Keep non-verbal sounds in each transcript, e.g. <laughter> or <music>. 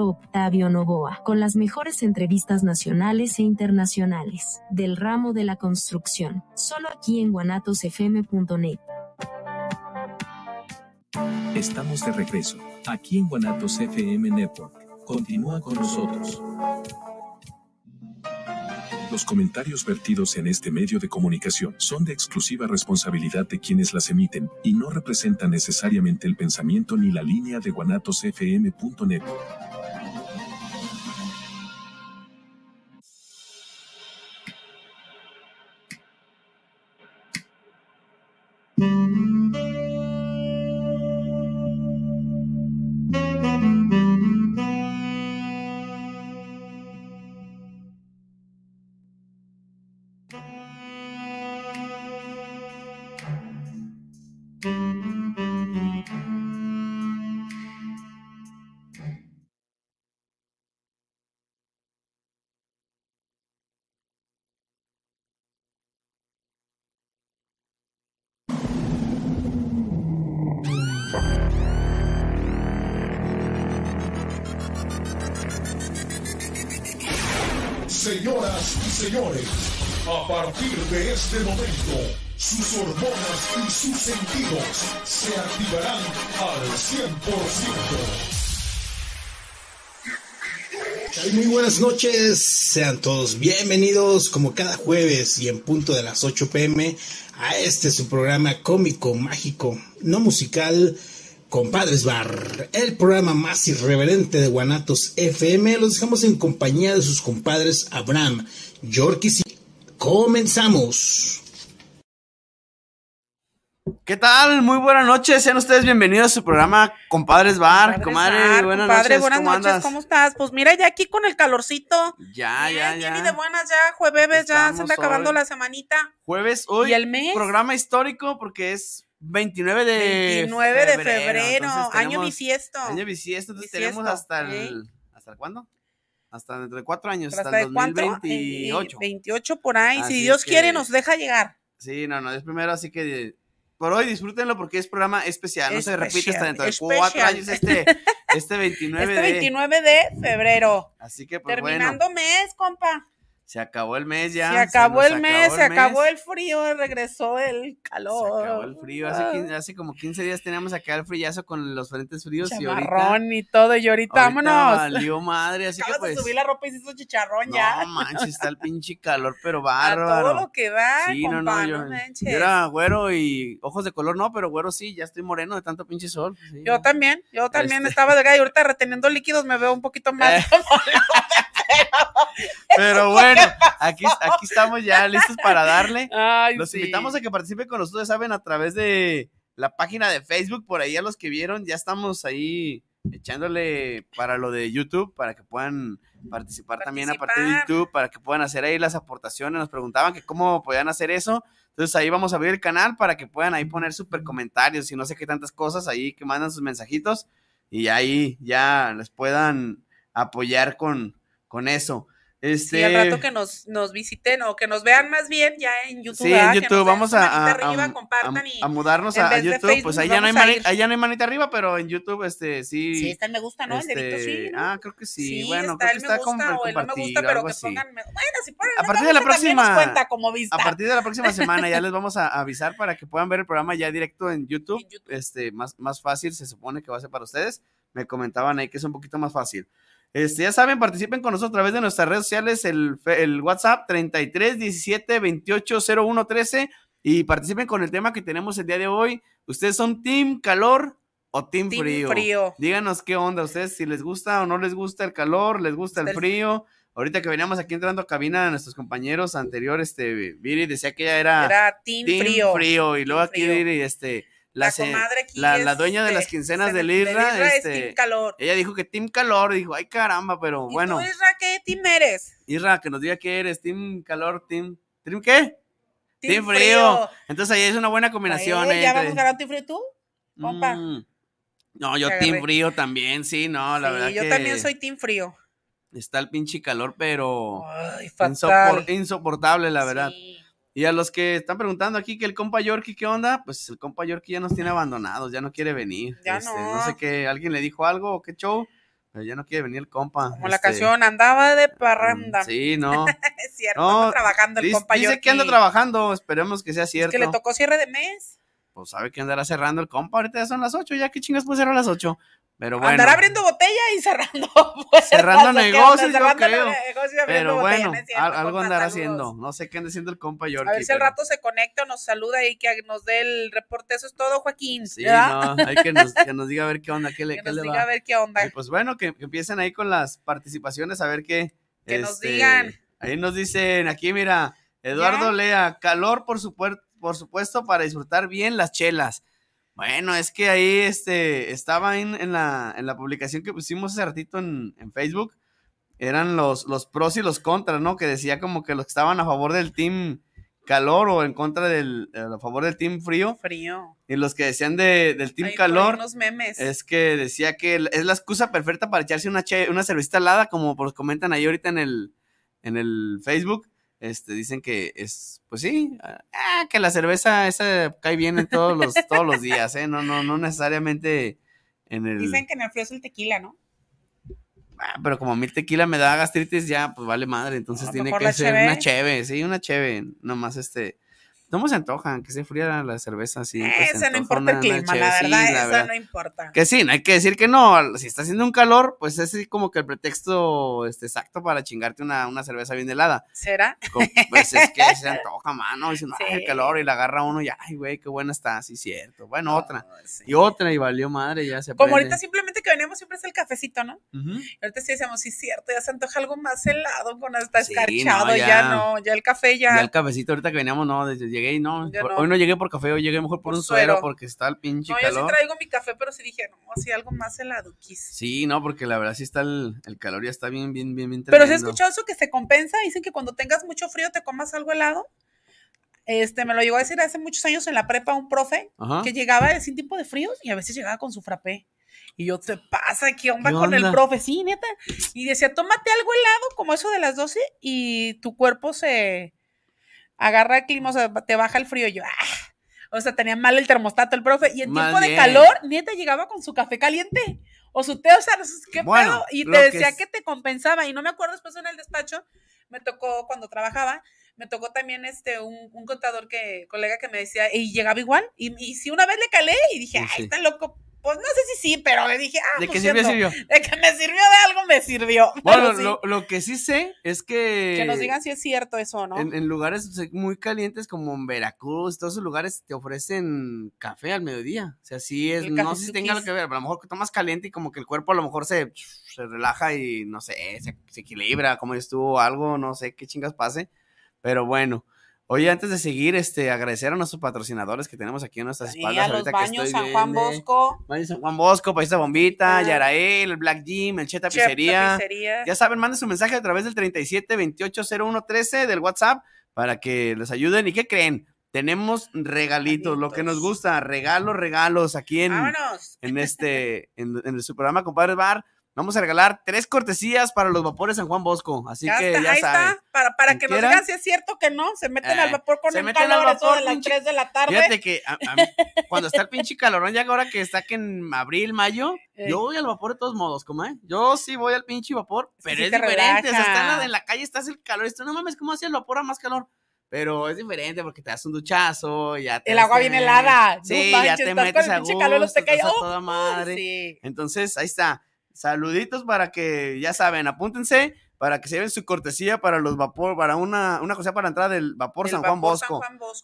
Octavio Novoa, con las mejores entrevistas nacionales e internacionales del ramo de la construcción, solo aquí en guanatosfm.net. Estamos de regreso, aquí en Guanatos Network. Continúa con nosotros. Los comentarios vertidos en este medio de comunicación son de exclusiva responsabilidad de quienes las emiten y no representan necesariamente el pensamiento ni la línea de guanatosfm.net. Este momento, sus hormonas y sus sentidos se activarán al 100%. Muy buenas noches, sean todos bienvenidos como cada jueves y en punto de las 8 pm a este su programa cómico, mágico, no musical, Compadres Bar, el programa más irreverente de Guanatos FM. Los dejamos en compañía de sus compadres Abraham, Yorkis Comenzamos. ¿Qué tal? Muy buenas noches, sean ustedes bienvenidos a su programa Compadres Bar, Compadres comadre, buenas noches, noches. Buenas noches, ¿cómo estás? Pues mira, ya aquí con el calorcito. Ya, ya, ya. de buenas ya, jueves, ya se anda acabando la semanita. Jueves hoy. el mes? Programa histórico porque es 29 de 29 febrero, de febrero, año bisiesto. Año bisiesto, entonces tenemos hasta el ¿hasta cuándo? hasta dentro de cuatro años, hasta, el 2028. 28 eh, por ahí, si Dios quiere nos deja llegar. Sí, no, no, es primero, así que por hoy disfrútenlo porque es programa especial, no se repite hasta dentro de cuatro años este, este 29 29 <laughs> este de, febrero. Así que pues Terminando mes, compa. Se acabó el mes ya. Se acabó el mes, se acabó el frío, regresó el calor. Se acabó el frío. Hace, ah. como 15 días teníamos acá el frillazo con los frentes fríos. Chicharrón y, y, todo, y ahorita, ahorita vámonos. Valió madre, así que pues. la ropa y se chicharrón ya. No <laughs> manches, está el pinche calor, pero bárbaro. A todo lo que da. Sí, no, no, yo, yo, era güero y ojos de color no, pero güero sí, ya estoy moreno de tanto pinche sol. Pues yo también, yo también este estaba estaba de y ahorita reteniendo líquidos me veo un poquito <laughs> más. Eh. <laughs> <laughs> Pero bueno, aquí, aquí estamos ya listos para darle. los invitamos a que participen con nosotros, saben, a través de la página de Facebook, por ahí a los que vieron, ya estamos ahí echándole para lo de YouTube, para que puedan participar, también a partir de YouTube, para que puedan hacer ahí las aportaciones. Nos preguntaban que cómo podían hacer eso. Entonces ahí vamos a abrir el canal para que puedan ahí poner super comentarios y no sé qué tantas cosas ahí que mandan sus mensajitos y ahí ya les puedan apoyar con, con eso. Este... Sí, al rato este que nos, nos visiten o que nos vean más bien ya en YouTube. Sí, en YouTube. Pues vamos a, a, mudarnos a, YouTube. pues allá no, hay manita, no hay manita arriba, pero en YouTube, este, sí. Sí, está el me gusta, ¿no? Este, el dedito, sí. Ah, creo que sí. sí bueno, está creo está me gusta o el no me gusta, pero que pongan. Bueno, si ponen. A partir de la próxima. Cuenta como vista. A partir de la próxima <laughs> semana ya les vamos a avisar para que puedan ver el programa ya directo en YouTube. En YouTube. Este, más, más fácil, se supone que va a ser para ustedes. Me comentaban ahí que es un poquito más fácil. Este, ya saben, participen con nosotros a través de nuestras redes sociales, el, WhatsApp 33 17 28 01 13 y participen con el tema que tenemos el día de hoy. ¿Ustedes son Team Calor o Team, team frío? Díganos qué onda, ustedes si les gusta o no les gusta el calor, les gusta el frío. Ahorita que veníamos aquí entrando a cabina, nuestros compañeros anteriores, este, Viri decía que ella era, era Team, frío. Y luego aquí Viri, este, la, la, la, dueña de, este, las quincenas de Lirra, este, es Team Calor. Ella dijo que Team Calor, dijo, ay caramba, pero bueno. ¿Y qué team eres? Isra, que nos diga que eres, Team Calor, Team... ¿Team qué? Team, frío. Entonces ahí es una buena combinación. ¿Ya vamos a ganar Team Frío tú, mm. No, yo Team Frío también, sí, no, la verdad verdad yo también soy Team Frío. Está el pinche calor, pero... Ay, insoportable, la verdad. Sí. Y a los que están preguntando aquí que el compa Yorkie, ¿qué onda? Pues el compa Yorkie ya nos tiene abandonados, ya no quiere venir. Ya este, no. no. sé qué, alguien le dijo algo o qué show, pero ya no quiere venir el compa. Como la este. canción, andaba de parranda. Mm, sí, no. <laughs> es cierto, no, anda trabajando el compa Yorkie. Dice que anda trabajando, esperemos que sea cierto. Es que le tocó cierre de mes. Pues sabe que andará cerrando el compa, ahorita ya son las 8, ya que chingas puede ser a las 8. Pero abriendo botella y cerrando <laughs> Cerrando negocios, yo creo. pero bueno, algo andará haciendo. No sé qué anda haciendo el compa Yorkie. A ver si al rato se conecta o nos saluda y que nos dé el reporte. Eso es todo, Joaquín. Sí, no, hay que nos, diga a ver qué onda. Qué le, <laughs> que a ver qué onda. pues bueno, que, empiecen ahí con las participaciones, a ver qué. Que nos este, digan. Ahí nos dicen, aquí mira, Eduardo Lea, calor por, por supuesto para disfrutar bien las chelas bueno, es que ahí este, estaba en, la, en la, publicación que pusimos hace ratito en, Facebook. Eran los, los, pros y los contras, ¿no? Que decía como que los que estaban a favor del team calor o en contra del, eh, a favor del team frío. Frío. Y los que decían del team calor. Unos memes. Es que decía que es la excusa perfecta para echarse una, una cervecita helada, como pues comentan ahí ahorita en el, en el Facebook este, dicen que es, pues sí, ah, ah, que la cerveza esa cae bien en todos los, todos los días, ¿eh? No, no, no necesariamente en el... Dicen que en el frío es el tequila, ¿no? Ah, pero como a mí el tequila me da gastritis, ya, pues vale madre, entonces tiene que ser una cheve, sí, una cheve, nomás este, ¿Cómo se antojan que se fría las cervezas así. Esa no importa el clima, la verdad, esa no importa. Que sí, no hay que decir que no. Si está haciendo un calor, pues es como que el pretexto este, exacto para chingarte una, cerveza bien helada. ¿Será? pues es que se antoja, mano. Dicen, sí. <laughs> ay, el calor, y la agarra uno y, ay, güey, qué buena está, sí, cierto. Bueno, otra. Y otra, y valió madre, ya se Como ahorita simplemente que veníamos siempre es el cafecito, ¿no? Ahorita sí decíamos, sí, cierto, ya se antoja algo más helado, con hasta escarchado, ya, no, ya el café ya. Ya el cafecito, ahorita que veníamos, no, desde no, hoy no llegué por café, hoy llegué mejor por, un suero. porque está el pinche no, Yo sí traigo mi café, pero sí dije, no, así algo más helado Sí, no, porque la verdad sí está el, calor, ya está bien, bien, bien, bien. Pero si has escuchado eso que se compensa, dicen que cuando tengas mucho frío te comas algo helado. Este, me lo llegó a decir hace muchos años en la prepa un profe que llegaba sin tipo de fríos y a veces llegaba con su frappé. Y yo, te pasa? ¿Qué onda, con el profe? Sí, neta. Y decía, tómate algo helado, como eso de las 12, y tu cuerpo se, agarra el clima, o sea, te baja el frío. yo, ah". O sea, tenía mal el termostato el profe. Y en tiempo de calor, neta llegaba con su café caliente o su té, o sea, ¿qué pedo? Y te decía que, te compensaba. Y no me acuerdo después en el despacho, me tocó cuando trabajaba, me tocó también este un, contador que, colega que me decía, y llegaba igual. Y, si una vez le calé y dije, ay, está loco, pues no sé si sí, pero le dije, ah, ¿de que pues, qué sirvió, sirvió? De que me sirvió de algo, me sirvió. Bueno, lo, que sí sé es que. Que nos digan si es cierto eso, ¿no? En, lugares muy calientes como en Veracruz, todos esos lugares te ofrecen café al mediodía. O sea, sí es. No sé si tenga algo que ver, pero a lo mejor que tomas caliente y como que el cuerpo a lo mejor se, se relaja y no sé, se, se equilibra, como estuvo algo, no sé qué chingas pase. Pero bueno. Oye, antes de seguir, este, agradecer a nuestros patrocinadores que tenemos aquí en nuestras espaldas. los baños San Juan ¿eh? Bosco. Baños San Juan Bosco, de Bombita, ah. Yarael, el Black Gym, el Cheta, Pizzería. Ya saben, manden su mensaje a través del 37 28 01 13 del WhatsApp para que les ayuden. ¿Y qué creen? Tenemos regalitos, lo que nos gusta, regalos, regalos aquí en, en este, en, en su programa Compadres Bar Vamos a regalar tres cortesías para los vapores San Juan Bosco. Así ya que está, ya ahí Está, para, para que nos digan si es cierto que no. Se meten al eh, vapor con el calor al vapor, las 3 de la tarde. Fíjate que cuando está el pinche calorón, ya ahora que está que en abril, mayo, eh. yo voy al vapor de todos modos, ¿cómo eh. Yo sí voy al pinche vapor, pero es diferente. O sea, está en la, calle, estás el calor. Esto, no mames, ¿cómo hacía el vapor a más calor? pero es diferente porque te das un duchazo, ya te El agua viene helada. Sí, ya te metes al el a calor, te cae, ¡oh! toda madre. Entonces, ahí está saluditos para que, ya saben, apúntense para que se lleven su cortesía para los vapor, para una, una cosa para entrar del vapor, San, Juan Bosco.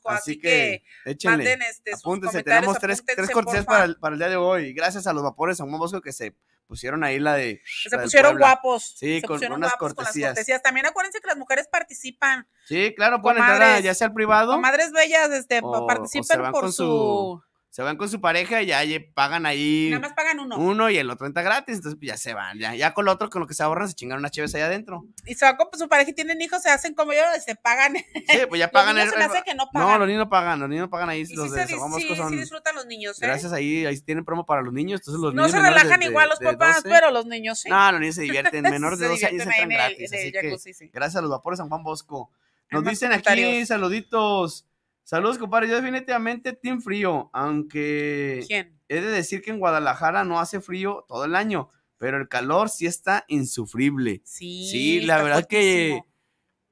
Así, que, échenle, este, apúntense, tenemos tres, cortesías para el, día de hoy. Gracias a los vapores San Juan Bosco que se pusieron ahí la de. Se pusieron guapos. Sí, con, unas cortesías. También acuérdense que las mujeres participan. Sí, claro, pueden entrar eh, ya sea al privado. Madres bellas, este, participen por su se van con su pareja y ya pagan ahí. Nada más pagan uno. Uno y el otro entra gratis, entonces pues, ya se van, ya, ya con el otro, con lo que se ahorran, se chingan unas chéves allá adentro. Y se van con pues, su pareja y tienen hijos, se hacen como yo, se pagan. Sí, pues ya <laughs> pagan. los niños el, se que no pagan. No, los niños no pagan, los niños no pagan ahí. Y los sí, de, se, sí, sí disfrutan los niños, ¿eh? Gracias ahí, ahí tienen promo para los niños, entonces los no niños. No se relajan igual los papás, pero los niños sí. No, los niños se divierten, <laughs> menores de 12 años entran gratis. así Gracias a los vapores San Juan Bosco. Nos dicen aquí saluditos. Saludos, compadre. Yo definitivamente Team Frío, aunque... ¿Quién? He de decir que en Guadalajara no hace frío todo el año, pero el calor sí está insufrible. Sí. Sí, la verdad que...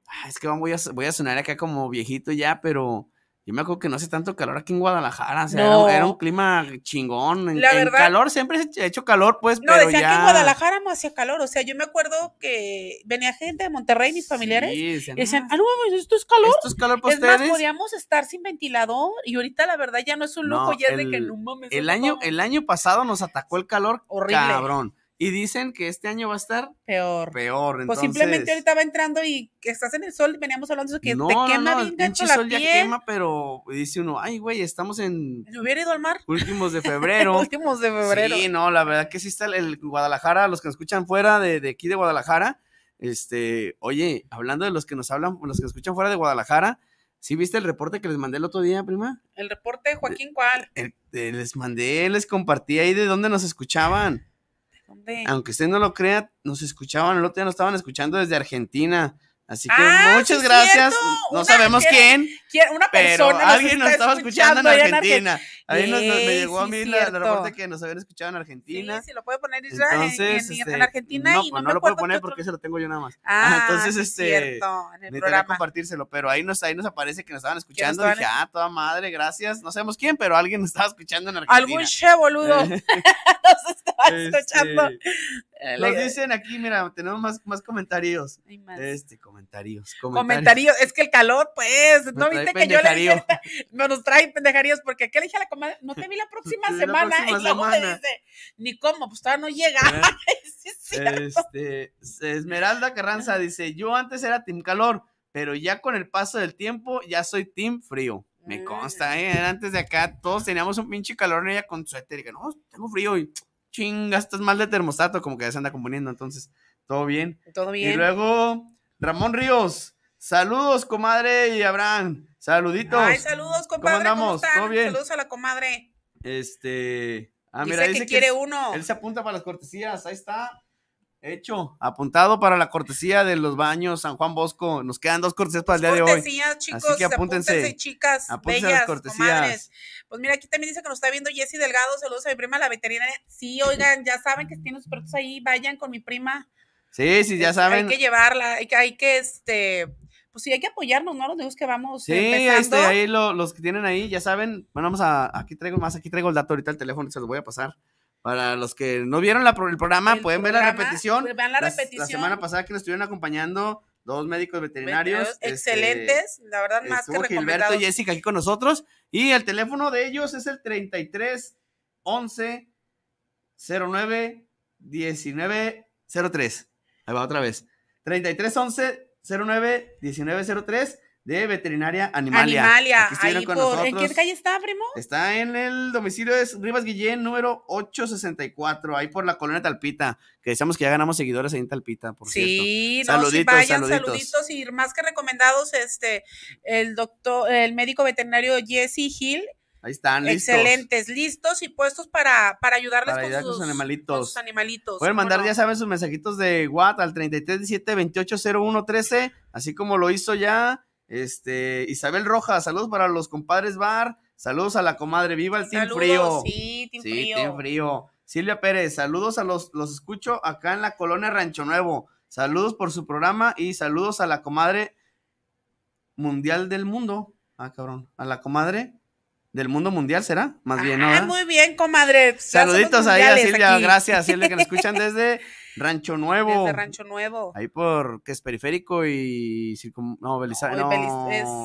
Ah, es que voy a, voy a sonar acá como viejito ya, pero yo me acuerdo que no hace tanto calor aquí en Guadalajara, o sea, era, un clima chingón. En, calor siempre ha hecho calor, pues, no, pero decía que en Guadalajara no hacía calor, o sea, yo me acuerdo que venía gente de Monterrey, mis familiares, y decían, ah, ah no esto es calor. Esto es calor para es Más, podíamos estar sin ventilador, y ahorita la verdad ya no es un lujo, ya es el, de que El año, el año pasado nos atacó el calor horrible. cabrón. Y dicen que este año va a estar peor. Peor. pues simplemente ahorita va entrando y que estás en el sol, veníamos hablando de que te quema no, el sol ya quema, pero dice uno, ay, güey, estamos en. hubiera ido al mar? Últimos de <laughs> febrero. últimos de febrero. Sí, no, la verdad que sí está el, Guadalajara, los que nos escuchan fuera de, aquí de Guadalajara, este, oye, hablando de los que nos hablan, los que escuchan fuera de Guadalajara, ¿Sí viste el reporte que les mandé el otro día, prima? El reporte de Joaquín ¿cuál? les mandé, les compartí ahí de dónde nos escuchaban. Aunque usted no lo crea, nos escuchaban, el otro día nos estaban escuchando desde Argentina. Así que ah, muchas gracias. No sabemos quién, una persona pero alguien nos, estaba escuchando, en Argentina. Ahí nos, me llegó a mí la, la reporte que nos habían escuchado en Argentina. Sí, lo puede poner Israel en, este, Argentina. No, no, lo puedo poner porque se lo tengo yo nada más. Ah, Entonces, este, cierto, en compartírselo, pero ahí nos, ahí nos aparece que nos estaban escuchando. y dije, ah, toda madre, gracias. No sabemos quién, pero alguien nos estaba escuchando en Argentina. Algún che boludo <laughs> <laughs> nos estaba este, escuchando. Los eh, dicen aquí, mira, tenemos más, comentarios. Este, comentarios, comentarios. es que el calor, pues, no viste que yo le dije, Me <laughs> nos trae pendejaríos, porque ¿qué le dije a la comadre? No te vi la <laughs> próxima semana. La y luego dice, ni cómo, pues todavía no llega. <laughs> este, Esmeralda Carranza dice, yo antes era team calor, pero ya con el paso del tiempo ya soy team frío. Me consta, mm. ¿eh? Antes de acá todos teníamos un pinche calor en ella con suéter y no, tengo frío y ching, gastas mal de termostato, como que ya se anda componiendo, entonces, todo bien. Todo bien. Y luego, Ramón Ríos, saludos, comadre y Abraham, saluditos. Ay, saludos, compadre. ¿Cómo andamos? ¿Todo bien? Saludos a la comadre. Este, ah, mira, dice quiere uno. Él se apunta para las cortesías, ahí está. Hecho, apuntado para la cortesía de los baños San Juan Bosco. Nos quedan dos cortesías para el día de hoy. Cortesías, chicos, Así que apúntense, chicas, apúntense Pues mira, aquí también dice que nos está viendo Jessy Delgado. Saludos a mi prima, la veterinaria. Sí, oigan, ya saben que tienen sus perros ahí. Vayan con mi prima. Sí, sí, ya este, saben. Hay que llevarla, hay que, este, pues sí, hay que apoyarnos, ¿no? Los niños que vamos. Sí, empezando. este, ahí los que tienen ahí, ya saben. Bueno, vamos a, aquí traigo más, aquí traigo el dato ahorita el teléfono, se los voy a pasar. Para los que no vieron la, el programa, pueden ver la repetición. Pues, vean la, repetición. La semana pasada que nos estuvieron acompañando dos médicos veterinarios. Este, excelentes, la verdad, más que Gilberto y Jessica aquí con nosotros. Y el teléfono de ellos es el 33 11 09 19 03. Ahí va otra vez. 33 11 09 19 03 de Veterinaria Animalia. Animalia, ahí con ¿en qué calle está, primo? Está en el domicilio de Rivas Guillén, número 864, ahí por la colonia Talpita, que decíamos que ya ganamos seguidores ahí en Talpita, por sí, No, saluditos, vayan, saluditos. y más que recomendados, este, el doctor, el médico veterinario Jesse Hill, Ahí están, listos. Excelentes, listos y puestos para, para ayudarles con, sus, animalitos. Pueden mandar, ya saben, sus mensajitos de WhatsApp al 3317 280113, así como lo hizo ya este, Isabel Rojas, saludos para los compadres Bar, saludos a la comadre, viva el Team Frío. Sí, team sí frío. frío. Silvia Pérez, saludos a los, los escucho acá en la colonia Rancho Nuevo. Saludos por su programa y saludos a la comadre mundial del mundo. Ah, cabrón. A la comadre del mundo mundial, ¿será? Más bien, ¿no? Ah, muy bien, comadre. Saluditos ahí a Silvia. Gracias, Silvia, que nos <laughs> escuchan desde Rancho Nuevo. Rancho Nuevo. Ahí por, que es periférico y no, Belisario, no,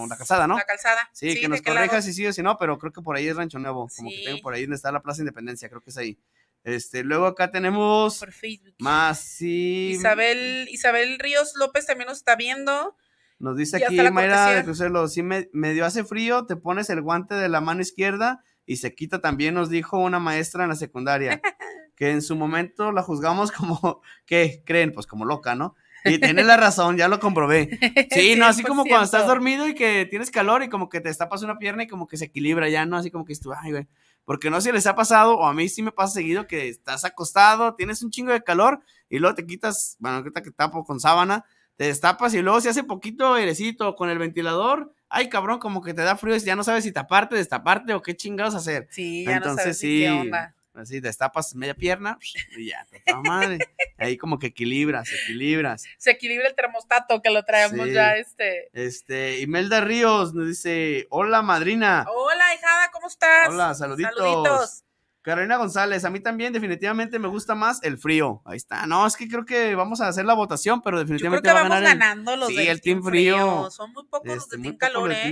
la calzada, ¿no? La calzada. Sí, que nos corrijas si sí o si no, pero creo que por ahí es Rancho Nuevo, como que tengo por ahí donde está la Plaza Independencia, creo que es ahí. Este, luego acá tenemos por Facebook. más Isabel, Isabel Ríos López también nos está viendo. Nos dice aquí Mayra de crucerlo, si me, dio hace frío, te pones el guante de la mano izquierda y se quita también, nos dijo una maestra en la secundaria. <laughs> que en su momento la juzgamos <laughs> como, ¿qué creen? Pues como loca, ¿no? Y tiene la razón, ya lo comprobé. <laughs> Sí, no, así como cuando estás dormido y que tienes calor y como que te destapas una pierna y como que se equilibra ya, ¿no? Así como que estuvo ay, güey. Porque no sé si les ha pasado, o a mí sí me pasa seguido, que estás acostado, tienes un chingo de calor y luego te quitas, bueno, ahorita que tapo con sábana, te destapas y luego se hace poquito airecito con el ventilador. Ay, cabrón, como que te da frío y ya no sabes si taparte, destaparte o qué chingados hacer. Sí, ya Entonces, no sabes sí, onda. Así, destapas media pierna <laughs> y ya, está madre. Ahí como que equilibras, equilibras. Se equilibra el termostato que lo traemos ya, este. Este, Imelda Ríos nos dice, hola madrina. Hola, hijada, ¿cómo estás? Hola, saluditos. Carolina González, a mí también definitivamente me gusta más el frío. Ahí está. No, es que creo que vamos a hacer la votación, pero definitivamente Yo creo que vamos ganando los sí, el team frío. Son muy pocos los este, de team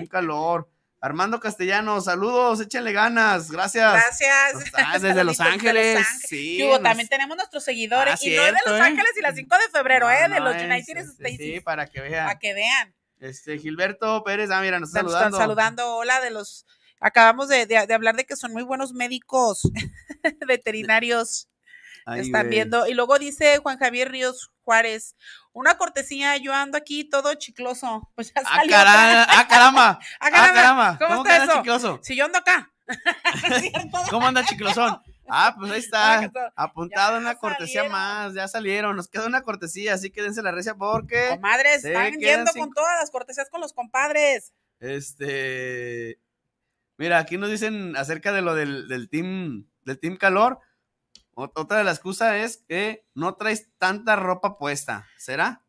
calor, ¿eh? Armando Castellano, saludos, échenle ganas, gracias. Gracias. <laughs> desde Los Ángeles. Sí, también tenemos nuestros seguidores. Ah, y no es de Los ¿eh? Ángeles y la 5 de febrero, ¿eh? de los United States. Sí, para que vean. Para que vean. Este, Gilberto Pérez, ah, mira, nos, saludando. están saludando. Hola, de los. Acabamos de, hablar de que son muy buenos médicos <laughs> veterinarios. están viendo. Y luego dice Juan Javier Ríos, Juárez. Una cortesía, yo ando aquí todo chicloso. <laughs> Pues ah, ah, <laughs> ah, caramba, ah, caramba. ¿Cómo, está Chicloso? Si yo <laughs> ando acá. ¿Cómo anda chiclosón? Ah, pues ahí está. Apuntado una cortesía más. Ya salieron. Nos queda una cortesía, así que quédense la recia porque. Comadres, están yendo con todas las cortesías con los compadres. Este. Mira, aquí nos dicen acerca de lo del, del team, del team calor. Otra de las excusas es que no traes tanta ropa puesta, ¿será?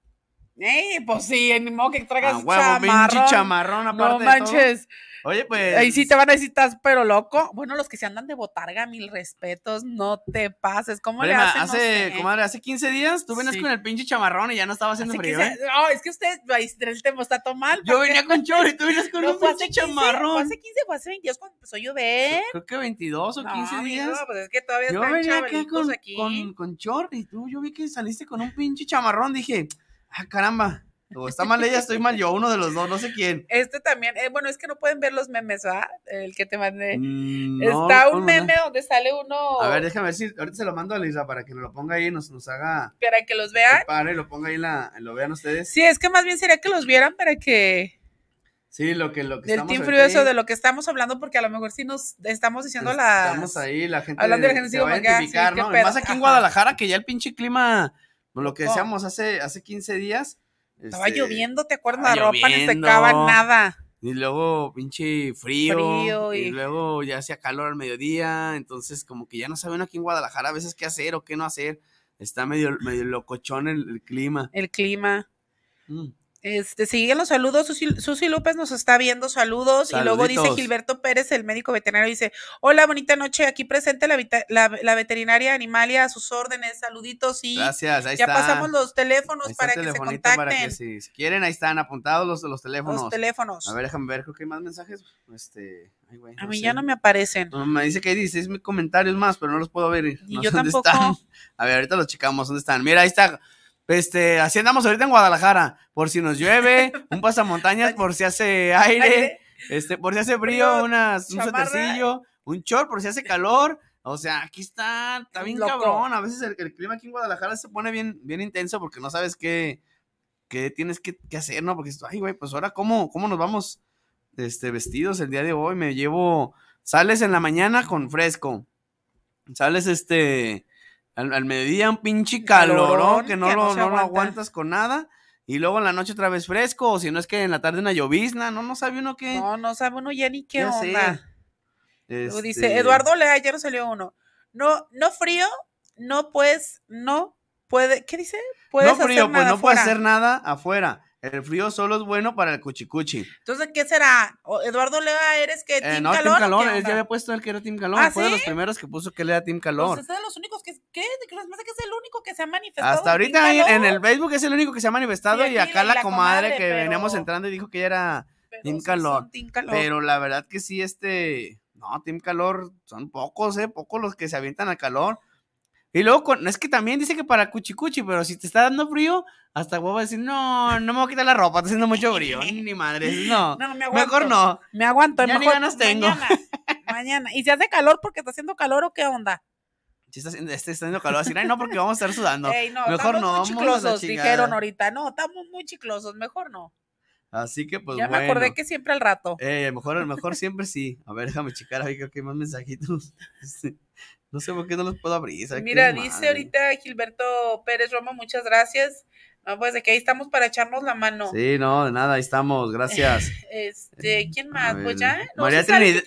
Eh, pues sí, en modo que traigas ah, huevo, chamarrón. chamarrón aparte no manches. Oye, pues. Ahí sí te van a decir, estás pero loco. Bueno, los que se andan de botarga, mil respetos, no te pases. ¿Cómo le hacen? Hace, comadre, hace 15 días tú venías con el pinche chamarrón y ya no estaba haciendo hace frío. No, ¿eh? oh, es que usted, ahí el todo mal. Yo venía con Chorri, y tú viniste con un pinche chamarrón. hace 15, fue hace 22 cuando empezó a llover. Creo que 22 o 15 días. No, pues es que todavía yo están venía con, aquí. Con, con y tú, yo vi que saliste con un pinche chamarrón, dije ah, caramba, o está mal ella, estoy mal yo, uno de los dos, no sé quién. Este también, eh, bueno, es que no pueden ver los memes, ¿verdad? El que te mandé. Mm, está un meme donde sale uno. A ver, déjame ver si ahorita se lo mando a Lisa para que lo ponga ahí y nos, nos haga. Para que los vean. Para y lo ponga ahí, la, lo vean ustedes. Sí, es que más bien sería que los vieran para que. Sí, lo que, lo que del estamos Team eso de lo que estamos hablando, porque a lo mejor sí nos estamos diciendo la. Estamos ahí, la gente. Hablando de la gente, qué ¿no? Más aquí en Guadalajara, que ya el pinche clima pues lo que oh. decíamos hace, hace 15 días. Estaba este, lloviendo, ¿te acuerdas? La ropa no secaba nada. Y luego pinche frío, y... luego ya hacía calor al mediodía, entonces como que ya no saben aquí en Guadalajara a veces qué hacer o qué no hacer. Está medio, medio locochón el, clima. El clima. Mm. Este, siguen los saludos. Susi, López nos está viendo. Saludos. Y luego dice Gilberto Pérez, el médico veterinario, dice: Hola, bonita noche. Aquí presente la, veterinaria animalia a sus órdenes. Saluditos. Y Gracias. Ahí ya pasamos los teléfonos para, que se contacten. si, quieren, ahí están apuntados los, los teléfonos. Los teléfonos. A ver, déjame ver, creo que hay más mensajes. Este. a mí ya no me aparecen. me dice que hay 16 comentarios más, pero no los puedo ver. Y yo tampoco. <laughs> A ver, ahorita los checamos. ¿Dónde están? Mira, ahí está. Este, así andamos ahorita en Guadalajara, por si nos llueve, un <laughs> pasamontañas por si hace aire, este, por si hace frío, unas, un suetercillo, un short por si hace calor. O sea, aquí está, está bien cabrón. A veces el, clima aquí en Guadalajara se pone bien, bien intenso porque no sabes qué, qué tienes que, hacer, ¿no? Porque, ay, güey, pues ahora, ¿cómo, cómo nos vamos este, vestidos el día de hoy? Me llevo, sales en la mañana con fresco, sales este, al, al mediodía un pinche calor, que no, lo, aguantas con nada. Y luego en la noche otra vez fresco, o si no es que en la tarde una llovizna, no, no sabe uno qué. No, no sabe uno ya ni qué onda. Dice, este Eduardo le ayer salió uno. No, no frío, no pues, no puede, ¿qué dice? Puedes pues, no frío, pues no puede hacer nada afuera. El frío solo es bueno para el cuchicuchi. Entonces, ¿qué será? ¿Eduardo Lea eres que eh, Team no, Calor? No, Team Calor, él ya había puesto el que era Team Calor. ¿Ah, Fue ¿sí? de los primeros que puso que él era Team pues Calor. Pues es de los únicos que, ¿qué? que es el único que se ha manifestado. Hasta ahorita en, el Facebook es el único que se ha manifestado y acá la, comadre, que veníamos entrando y dijo que ya era team calor. team calor. Pero la verdad que sí, este, no, Team Calor son pocos, ¿eh? Pocos los que se avientan al calor. Y luego, es que también dice que para cuchicuchi, pero si te está dando frío, hasta huevo decir, no, no me voy a quitar la ropa, está haciendo mucho frío, <laughs> ni madre, no, no me aguanto, mejor no. Me aguanto, ya ni ganas tengo. Mañana, ¿y si hace calor porque está haciendo calor o qué onda? Si está, haciendo, este, está haciendo calor, así, ay, no, porque vamos a estar sudando, mejor no, mejor no. Muy chiclosos, dijeron ahorita, no, estamos muy chiclosos, mejor no. Así que pues. Ya me acordé que siempre al rato. Eh, mejor, mejor siempre sí. A ver, déjame checar, ahí creo que hay más mensajitos. <laughs> No sé por qué no los puedo abrir. Mira, dice ahorita Gilberto Pérez Roma, muchas gracias. pues de que ahí estamos para echarnos la mano. Sí, no, de nada, ahí estamos, gracias. <laughs> este, ¿quién eh, más? Pues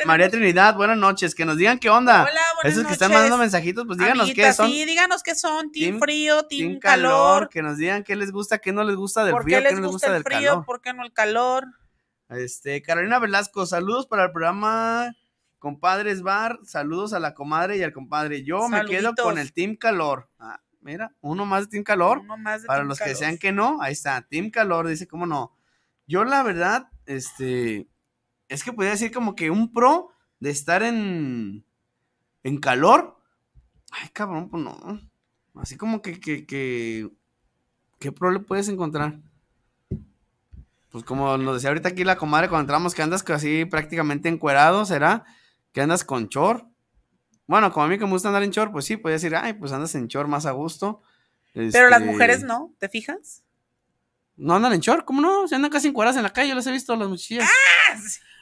María, Trinidad, buenas noches, que nos digan qué onda. Hola, buenas noches. Esos que están mandando mensajitos, pues díganos qué son. Sí, díganos qué son, team, frío, team, calor. Que nos digan qué les gusta, qué no les gusta del frío, qué les, les gusta, el frío, por qué no el calor. Este, Carolina Velasco, saludos para el programa Compadres Bar, saludos a la comadre y al compadre. Yo me quedo con el Team Calor. Ah, mira, uno más de Team Calor. Para los que sean que no, ahí está, Team Calor, dice, ¿cómo no? Yo la verdad, este, es que podría decir como que un pro de estar en, en calor. Ay, cabrón, pues no. Así como que, que, ¿qué pro le puedes encontrar? Pues como nos decía ahorita aquí la comadre cuando entramos que andas casi prácticamente encuerado, ¿será? que andas con chor. Bueno, como a mí que me gusta andar en chor, pues sí, podía decir, ay, pues andas en chor más a gusto. Pero las este, mujeres no, ¿te fijas? No andan en chor, ¿cómo no? Se andan casi cuadradas en la calle, yo las he visto a las muchachas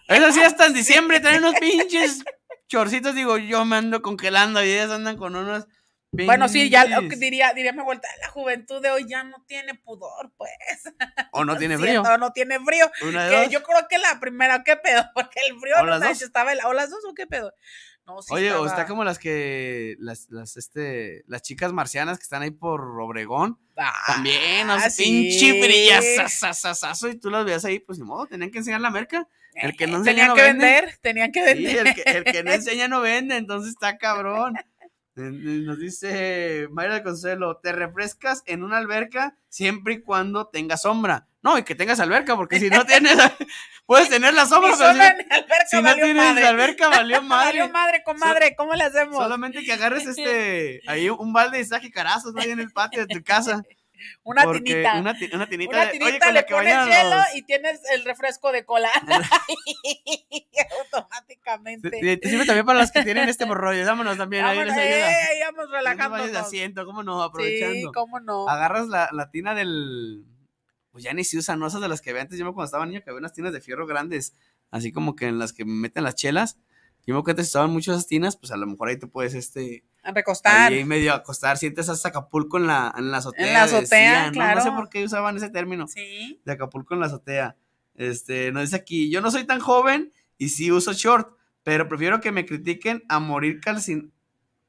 ¡Ah! así hasta en diciembre traen unos pinches chorcitos, digo, yo me ando congelando y ellas andan con unos... Bueno, sí, ya diría, diría mi vuelta, la juventud de hoy ya no tiene pudor, pues. O no <laughs> tiene frío. O no tiene frío. yo creo que la primera, ¿qué pedo? <laughs> Porque el frío las está, estaba, o las dos o qué pedo. No, Oye, o está como las que, las, las, este, las chicas marcianas que están ahí por Obregón. también, o ah, sea, pinche y tú las veías ahí, pues ni modo, tenían que enseñar la merca. El que no eh, enseña tenían que vender, tenían que vender. el, que, el que no enseña no vende, entonces está <laughs> cabrón. Nos dice Mayra Consuelo, te refrescas en una alberca siempre y cuando tengas sombra. No, y que tengas alberca, porque si no <laughs> tienes, puedes tener la sombra, si, no tienes alberca, valió madre. <laughs> valió madre, comadre, ¿cómo le hacemos? Solamente que agarres este, ahí un balde y saque carazos ahí en el patio de tu casa. <laughs> Una tinita. Una, una tinita. Una tinita, oye, con le la que pones hielo y tienes el refresco de cola. <laughs> <laughs> automáticamente. Te, te sirve también para las que tienen este rollo. Vámonos también. Vámonos, ahí les ayuda. Eh, vamos relajándonos. No de asiento, cómo no, aprovechando. Sí, cómo no. Agarras la, la tina del... Pues ya ni se usan, no esas de las que veía antes. Yo me cuando estaba niño que había unas tinas de fierro grandes, así como que en las que meten las chelas yo me que te estaban muchas astinas, pues a lo mejor ahí te puedes este. recostar. Ahí medio acostar. Sientes hasta Acapulco en la, azotea. En la azotea, ¿no? sé por qué usaban ese término. Sí. De Acapulco en la azotea. Este, no dice aquí, yo no soy tan joven y sí uso short, pero prefiero que me critiquen a morir calcin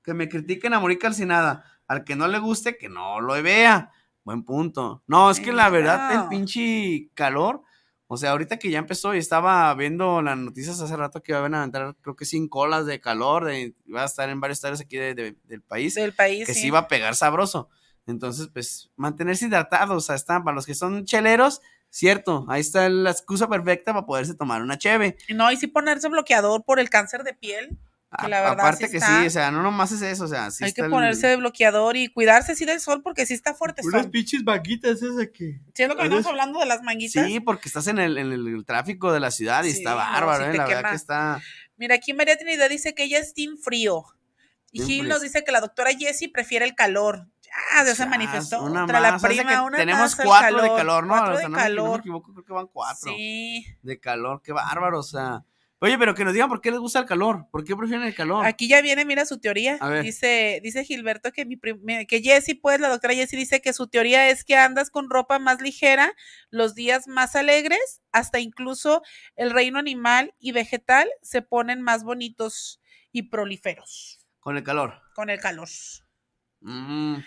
que me critiquen a morir calcinada. Al que no le guste, que no lo vea. Buen punto. No, es que la verdad, el pinche calor o sea, ahorita que ya empezó y estaba viendo las noticias hace rato que iban a entrar, creo que sin colas de calor, de, iba a estar en varios estados aquí del país. Del país. Que sí. se iba a pegar sabroso. Entonces, pues, mantenerse hidratados, o sea, para los que son cheleros, cierto, ahí está la excusa perfecta para poderse tomar una cheve. No, y sí ponerse bloqueador por el cáncer de piel aparte que sí, o sea, no nomás es eso, o sea, sí Hay que ponerse de bloqueador y cuidarse sí del sol porque sí está fuerte. Unas pinches manguitas esas aquí Sí, es lo que estamos hablando de las manguitas. Sí, porque estás en el, en el tráfico de la ciudad y está bárbaro, ¿eh? la verdad que está. Mira, aquí María Trinidad dice que ella es team frío. Y Gil nos dice que la doctora Jessie prefiere el calor. Ya, Dios se manifestó la Tenemos cuatro de calor, ¿no? Cuatro no, no me equivoco, creo que van cuatro. Sí. De calor, qué bárbaro, o sea Oye, pero que nos digan por qué les gusta el calor, por qué prefieren el calor. Aquí ya viene, mira su teoría. Dice, dice Gilberto que mi que Jessie, pues, la doctora Jessie dice que su teoría es que andas con ropa más ligera, los días más alegres, hasta incluso el reino animal y vegetal se ponen más bonitos y proliferos. Con el calor. Con el calor. Mmm.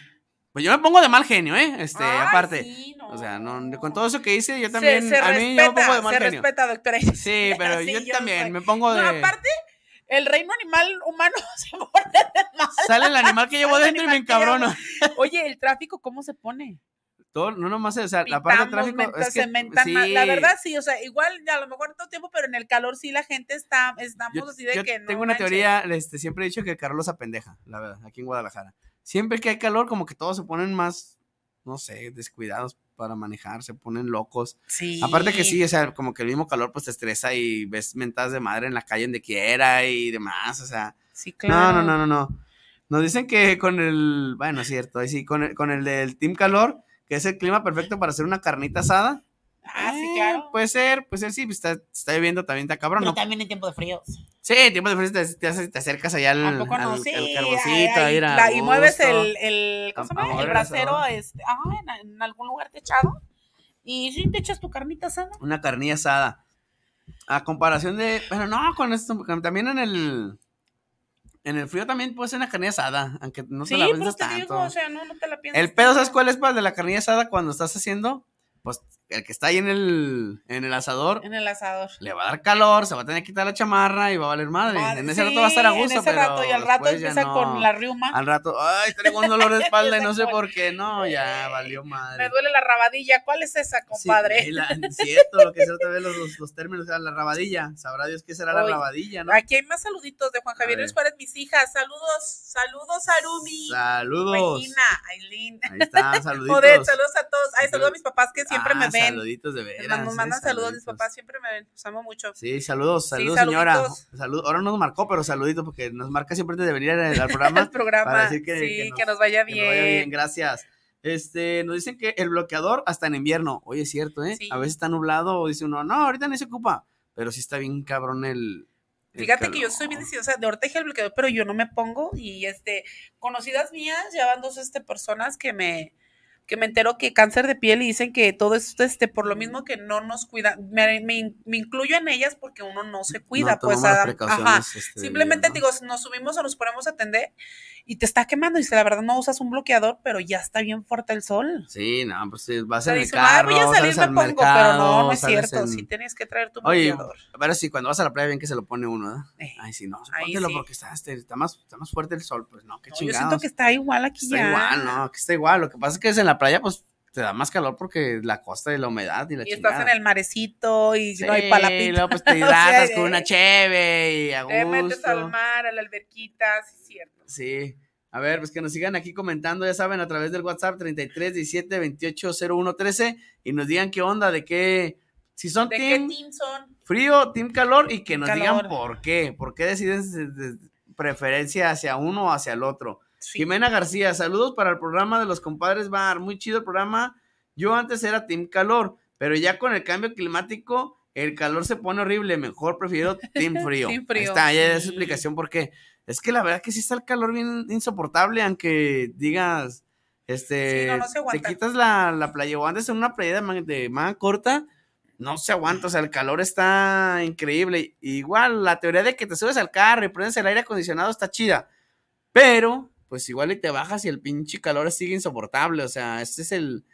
Pues yo me pongo de mal genio, ¿eh? Este, aparte. O sea, no, con todo eso que hice, yo también. a mí yo me pongo de mal se genio. respeta, doctora. Sí, pero yo, también me pongo de. aparte, el reino animal humano <laughs> se pone de mal. Sale el animal que llevo dentro y me encabrono. Oye, el tráfico, ¿cómo se pone? Todo, no nomás, o sea, la parte de tráfico. es que, sí. La verdad, sí, o sea, igual a lo mejor todo tiempo, pero en el calor sí la gente está, estamos así de que no. Tengo una teoría, este, siempre he dicho que Carlos apendeja, la verdad, aquí en Guadalajara siempre que hay calor, como que todos se ponen más, no sé, descuidados para manejar, se ponen locos. Sí. Aparte que sí, o sea, como que el mismo calor pues te estresa y ves mentadas de madre en la calle donde quiera y demás, o sea. Sí, claro. No, no, no, no, no. Nos dicen que con el, bueno, es cierto, con el, con el del Team Calor, que es el clima perfecto para hacer una carnita asada Ah, sí, eh, claro. Puede ser, puede ser, sí, pues, está, está lloviendo también, está cabrón. Pero ¿no? también en tiempo de frío. Sí, en tiempo de frío te, te, acercas allá al, al, y mueves el, el, ¿cómo se llama? el brasero este, ah, en, algún lugar techado y sí, te echas tu carnita asada. Una carnilla asada. A comparación de, bueno, no, con esto, también en el... En el frío también puede ser una carnita asada, aunque no te la piensas pero te Digo, o sea, no, no te la piensas. El pedo, ¿sabes cuál es para pues, de la carnilla asada cuando estás haciendo? Pues el que está ahí en el, en el asador. En el asador. Le va a dar calor, se va a tener que quitar la chamarra y va a valer madre. en ese rato va a estar a gusto. En ese rato y al rato empieza con la riuma. Al rato, ay, tengo un dolor de <laughs> espalda y no sé por qué. No, ya eh, valió madre. Me duele la rabadilla. ¿Cuál es esa, compadre? Sí, cierto, lo que se otra de los, los, los términos, la rabadilla. Sabrá Dios qué será la rabadilla, ¿no? Aquí hay más saluditos de Juan Javier Juárez, mis hijas. Saludos, saludos, a Rumi. Saludos. Regina, Aileen. Ahí está, <laughs> saluditos. Joder, saludos a todos. Ay, saludos a mis papás que siempre me ah, Saluditos de veras. Nos ¿eh? mandan saludos, mis papás siempre me ven, amo mucho. Sí, saludos, saludos, señora. ahora nos marcó, pero saluditos, porque nos marca siempre antes de venir al, programa. <laughs> que, sí, que, nos, vaya bien. Que nos vaya bien, gracias. Este, nos dicen que el bloqueador hasta en invierno. Oye, es cierto, ¿eh? A veces está nublado o dice uno, no, ahorita no se ocupa. Pero sí está bien cabrón el. Fíjate que yo soy bien decidida, de orteja el bloqueador, pero yo no me pongo. Y este, conocidas mías, ya van dos este, personas que me, que me entero que cáncer de piel y dicen que todo esto, este, por lo mismo mm. que no nos cuida, me, me, incluyo en ellas porque uno no se cuida, pues ajá, este, simplemente día, digo, nos subimos o nos ponemos a atender y te está quemando y si la verdad no usas un bloqueador, pero ya está bien fuerte el sol. Sí, no, pues vas en el dice, carro, voy a salir, me pongo, pero no, no es cierto, sí tienes que traer tu Oye, bloqueador. Pero sí, cuando vas a la playa bien que se lo pone uno, ¿eh? eh Ay, sí, no, póntelo porque está, este, está, más, está más fuerte el sol, pues no, qué no, Yo siento que está igual aquí ya. Está igual, no, que está igual, lo que pasa es que es en la playa, pues te da más calor porque la costa y la humedad y la Y estás en el marecito y no hay palapita. pues <laughs> te hidratas con una eh, cheve y a Te metes al mar, a la alberquita, sí es cierto. Sí. A ver, pues que nos sigan aquí comentando, ya saben, a través del WhatsApp 33 17 28 01 13 y nos digan qué onda, de qué, si son ¿De qué team son? frío, team calor y que nos digan por qué, por qué deciden preferencia hacia uno o hacia el otro. Jimena García, saludos para el programa de los compadres Bar. Muy chido el programa. Yo antes era Team Calor, pero ya con el cambio climático, el calor se pone horrible. Mejor prefiero Team <laughs> Frío. team Ahí está, ya es explicación por qué. Es que la verdad que sí está el calor bien insoportable, aunque digas, este, te quitas la, playa o andas en una playa de más corta, no se aguanta, o sea, el calor está increíble. Igual, la teoría de que te subes al carro y prendes el aire acondicionado está chida, pero pues igual y te bajas y el pinche calor sigue insoportable. O sea, este es el,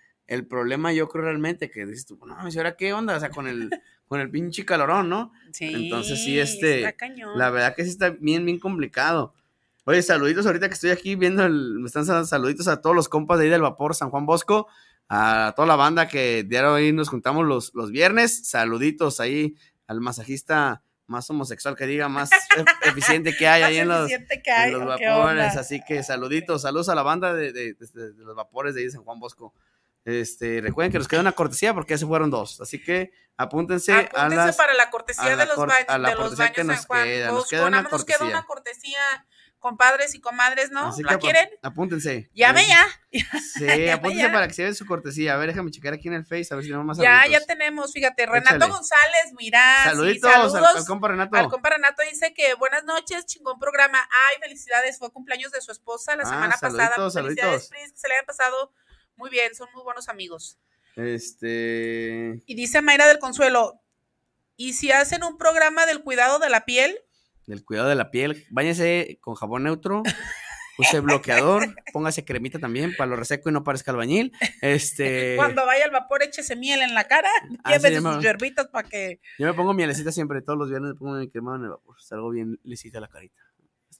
problema, yo creo realmente, que dices tú, no, señora ahora qué onda? O sea, con el, <laughs> con el pinche calorón, ¿no? Sí. Entonces, sí, este. La verdad que sí está bien, bien complicado. Oye, saluditos ahorita que estoy aquí viendo, el, me están saluditos a todos los compas de ahí del vapor San Juan Bosco, a toda la banda que de ahora hoy nos juntamos los, los viernes. Saluditos ahí al masajista más homosexual que diga, más e-, <laughs> eficiente que hay ahí en los, vapores. Así que saluditos, saludos a la banda de, los vapores de ahí San Juan Bosco. Este, recuerden que nos queda una cortesía porque ya se fueron dos, así que apúntense, apúntense a para la cortesía de los, de los que San Juan. Queda, nos, queda una cortesía compadres y comadres, ¿no? ¿La quieren? Apúntense. Llame eh, ya. <laughs> Sí, <laughs> apúntense para que se den su cortesía. A ver, déjame checar aquí en el Face, a ver si tenemos más Ya, saluditos. ya tenemos, fíjate, Renato González, mira Saluditos, saludos al, compa Renato. Al compa Renato dice que buenas noches, chingón programa. Ay, felicidades, fue cumpleaños de su esposa la ah, semana pasada. Saluditos. Felicidades, que se le hayan pasado muy bien, son muy buenos amigos. Este. Y dice Mayra del Consuelo, ¿y si hacen un programa del cuidado de la piel? del cuidado de la piel. Báñese con jabón neutro, use bloqueador, <laughs> póngase cremita también para lo reseco y no parezca albañil. Este... Cuando vaya al vapor, échese miel en la cara, llévese <laughs> sus yerbitas para que... Yo me pongo mielecita siempre, todos los viernes me pongo mi crema en el vapor, salgo bien lisita la carita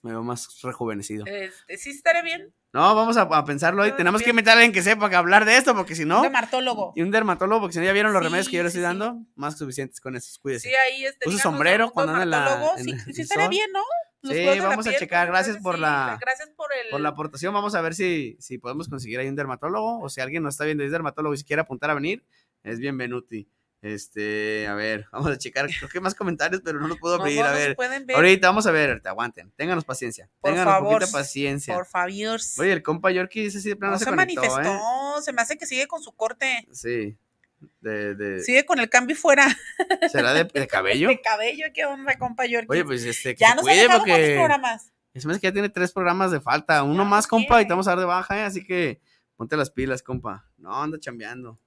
me veo más rejuvenecido. Este, sí, estaré bien. No, vamos a, pensarlo hoy. Tenemos que meter a alguien que sepa que hablar de esto, porque si no. Un dermatólogo. Y un dermatólogo, porque si no ya vieron los remedios que yo les estoy dando, más suficientes con esos. Cuídense. Sí, ahí este. sombrero cuando en sí, estaré bien, ¿no? sí, vamos a checar. Gracias por la. Gracias por el. Por la aportación. Vamos a ver si, si podemos conseguir ahí un dermatólogo o si alguien nos está viendo y es dermatólogo y si quiere apuntar a venir, es bienvenuti. Este, a ver, <laughs> vamos a checar. Creo que más comentarios, pero no los puedo abrir. a ver. Ahorita vamos a ver, te aguanten. Ténganos paciencia. Por Ténganos favor, poquita paciencia. Por favor. Oye, el compa Yorkie dice así de plano. No se, ¿eh? manifestó. Se me hace que sigue con su corte. Sí. De, de... Sigue con el cambio fuera. <laughs> ¿Será de, cabello? de cabello, qué onda, compa Yorkie. Oye, pues este, que ya se nos cuide porque. Programas. Es más que ya tiene tres programas de falta. Uno más, compa, y te vamos a dar de baja, ¿eh? Así que ponte las pilas, compa. No, anda chambeando.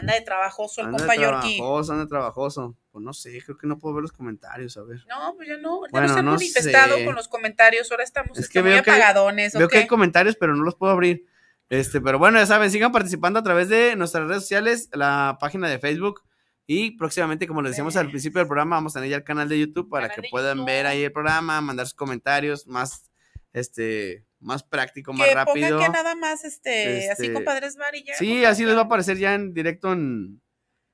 Anda, de trabajoso el anda Trabajoso, anda trabajoso. Pues no sé, creo que no puedo ver los comentarios, a ver. No, pues ya no, ya nos han manifestado con los comentarios, ahora estamos este, que muy apagadones. veo que hay comentarios, pero no los puedo abrir. Este, pero bueno, ya saben, sigan participando a través de nuestras redes sociales, la página de Facebook y próximamente, como les decíamos al principio del programa, vamos a tener ya el canal de YouTube para que puedan ver ahí el programa, mandar sus comentarios más, este, más práctico, más que rápido. que nada más, este, así este, compadres bar y ya. Sí, así les va a aparecer ya en directo en,